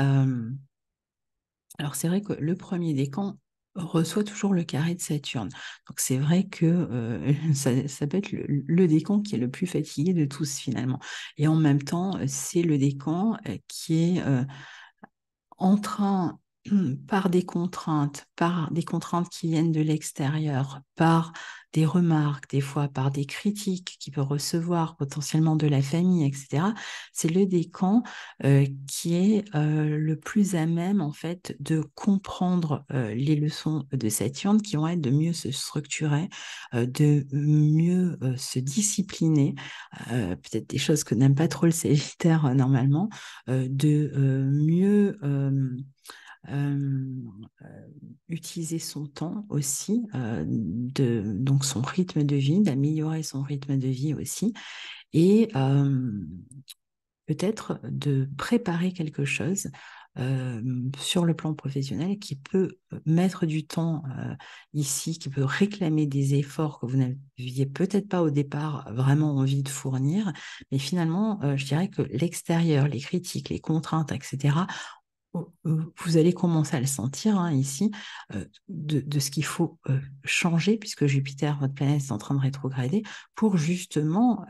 alors c'est vrai que le premier décan reçoit toujours le carré de Saturne. Donc c'est vrai que euh, ça, peut être le, décan qui est le plus fatigué de tous finalement. Et en même temps, c'est le décan euh, qui est euh, en train par des contraintes, par des contraintes qui viennent de l'extérieur, par des remarques, des fois par des critiques qu'il peut recevoir potentiellement de la famille, etc. C'est le décan euh, qui est euh, le plus à même en fait de comprendre euh, les leçons de Saturne, qui vont être de mieux se structurer, de mieux se discipliner, peut-être des choses que n'aime pas trop le Sagittaire normalement, de mieux utiliser son temps aussi, de, donc son rythme de vie, d'améliorer son rythme de vie aussi, et peut-être de préparer quelque chose sur le plan professionnel qui peut mettre du temps ici, qui peut réclamer des efforts que vous n'aviez peut-être pas au départ vraiment envie de fournir. Mais finalement, je dirais que l'extérieur, les critiques, les contraintes, etc., vous allez commencer à le sentir hein, ici, euh, de, ce qu'il faut euh, changer, puisque Jupiter, votre planète, est en train de rétrograder, pour justement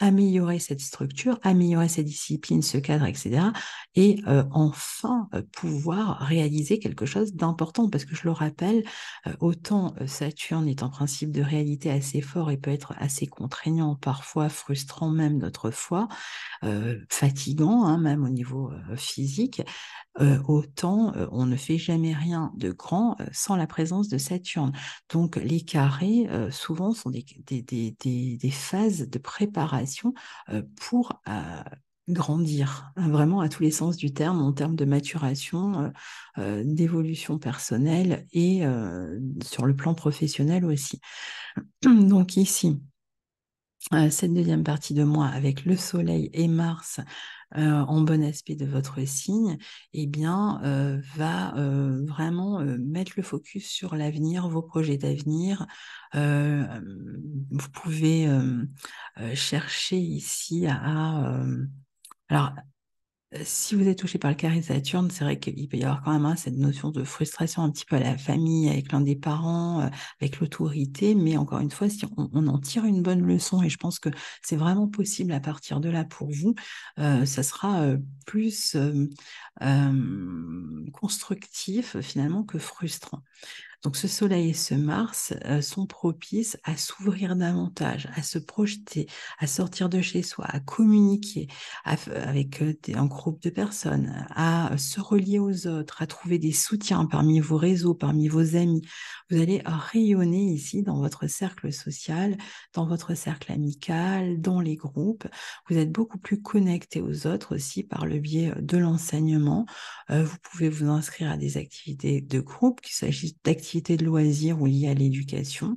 améliorer cette structure, améliorer cette discipline, ce cadre, etc. Et euh, enfin pouvoir réaliser quelque chose d'important, parce que je le rappelle, autant Saturne est en principe de réalité assez fort et peut être assez contraignant, parfois frustrant même notre foi, fatigant hein, même au niveau physique, euh, autant euh, on ne fait jamais rien de grand euh, sans la présence de Saturne. Donc les carrés, souvent, sont des, phases de préparation pour grandir, hein, vraiment à tous les sens du terme, en termes de maturation, d'évolution personnelle et sur le plan professionnel aussi. Donc ici, euh, cette deuxième partie de mois avec le Soleil et Mars euh, en bon aspect de votre signe, et eh bien, euh, va vraiment mettre le focus sur l'avenir, vos projets d'avenir. vous pouvez chercher ici à, à alors, euh, si vous êtes touché par le carré de Saturne, c'est vrai qu'il peut y avoir quand même hein, cette notion de frustration un petit peu à la famille, avec l'un des parents, euh, avec l'autorité. Mais encore une fois, si on, en tire une bonne leçon, et je pense que c'est vraiment possible à partir de là pour vous, euh, ça sera plus constructif finalement que frustrant. Donc ce Soleil et ce Mars euh, sont propices à s'ouvrir davantage, à se projeter, à sortir de chez soi, à communiquer avec euh, un groupe de personnes, à euh, se relier aux autres, à trouver des soutiens parmi vos réseaux, parmi vos amis. Vous allez rayonner ici dans votre cercle social, dans votre cercle amical, dans les groupes. Vous êtes beaucoup plus connecté aux autres aussi par le biais de l'enseignement. vous pouvez vous inscrire à des activités de groupe, qu'il s'agisse d'activités de loisirs ou liées à l'éducation.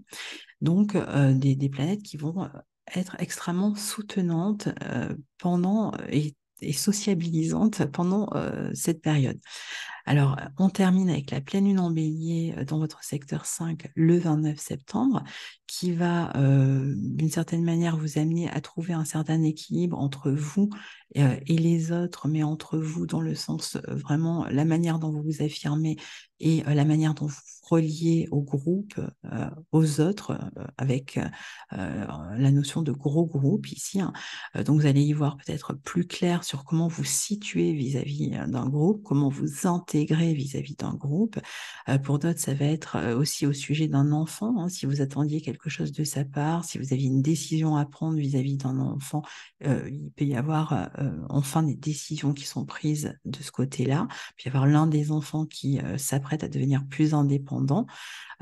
Donc, euh, des, planètes qui vont euh, être extrêmement soutenantes euh, pendant et, sociabilisantes pendant cette période. Alors, on termine avec la pleine lune en bélier dans votre secteur 5 le 29 septembre, qui va d'une certaine manière vous amener à trouver un certain équilibre entre vous et les autres, mais entre vous dans le sens vraiment la manière dont vous vous affirmez et la manière dont vous relié au groupe, euh, aux autres, euh, avec euh, la notion de gros groupe ici. Hein. donc vous allez y voir peut-être plus clair sur comment vous situez vis-à-vis d'un groupe, comment vous intégrez vis-à-vis d'un groupe. pour d'autres, ça va être aussi au sujet d'un enfant. Hein. si vous attendiez quelque chose de sa part, si vous aviez une décision à prendre vis-à-vis d'un enfant, il peut y avoir enfin des décisions qui sont prises de ce côté-là. Puis avoir l'un des enfants qui s'apprête à devenir plus indépendant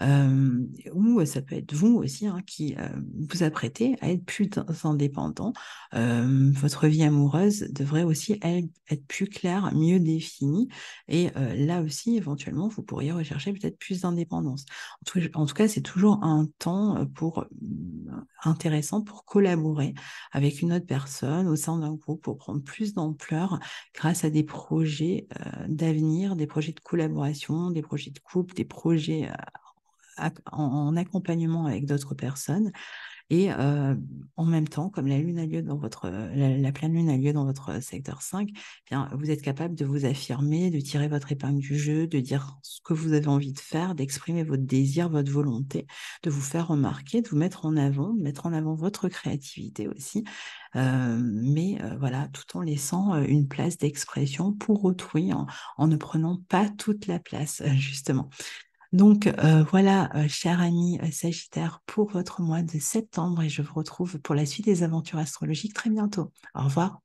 euh, ou euh, ça peut être vous aussi hein, qui euh, vous apprêtez à être plus indépendant. votre vie amoureuse devrait aussi être plus claire, mieux définie, et là aussi, éventuellement, vous pourriez rechercher peut-être plus d'indépendance. En tout, en tout cas, c'est toujours un temps pour, mmh, intéressant pour collaborer avec une autre personne au sein d'un groupe pour prendre plus d'ampleur grâce à des projets d'avenir, des projets de collaboration, des projets de couple, des projets euh, en, accompagnement avec d'autres personnes. Et euh, en même temps, comme la lune a lieu dans votre, la, pleine lune a lieu dans votre secteur 5, eh bien, vous êtes capable de vous affirmer, de tirer votre épingle du jeu, de dire ce que vous avez envie de faire, d'exprimer votre désir, votre volonté, de vous faire remarquer, de vous mettre en avant, de mettre en avant votre créativité aussi. Euh, mais voilà, tout en laissant une place d'expression pour autrui, en, ne prenant pas toute la place, justement. Donc euh, voilà, euh, cher ami euh, Sagittaire, pour votre mois de septembre et je vous retrouve pour la suite des aventures astrologiques très bientôt. Au revoir.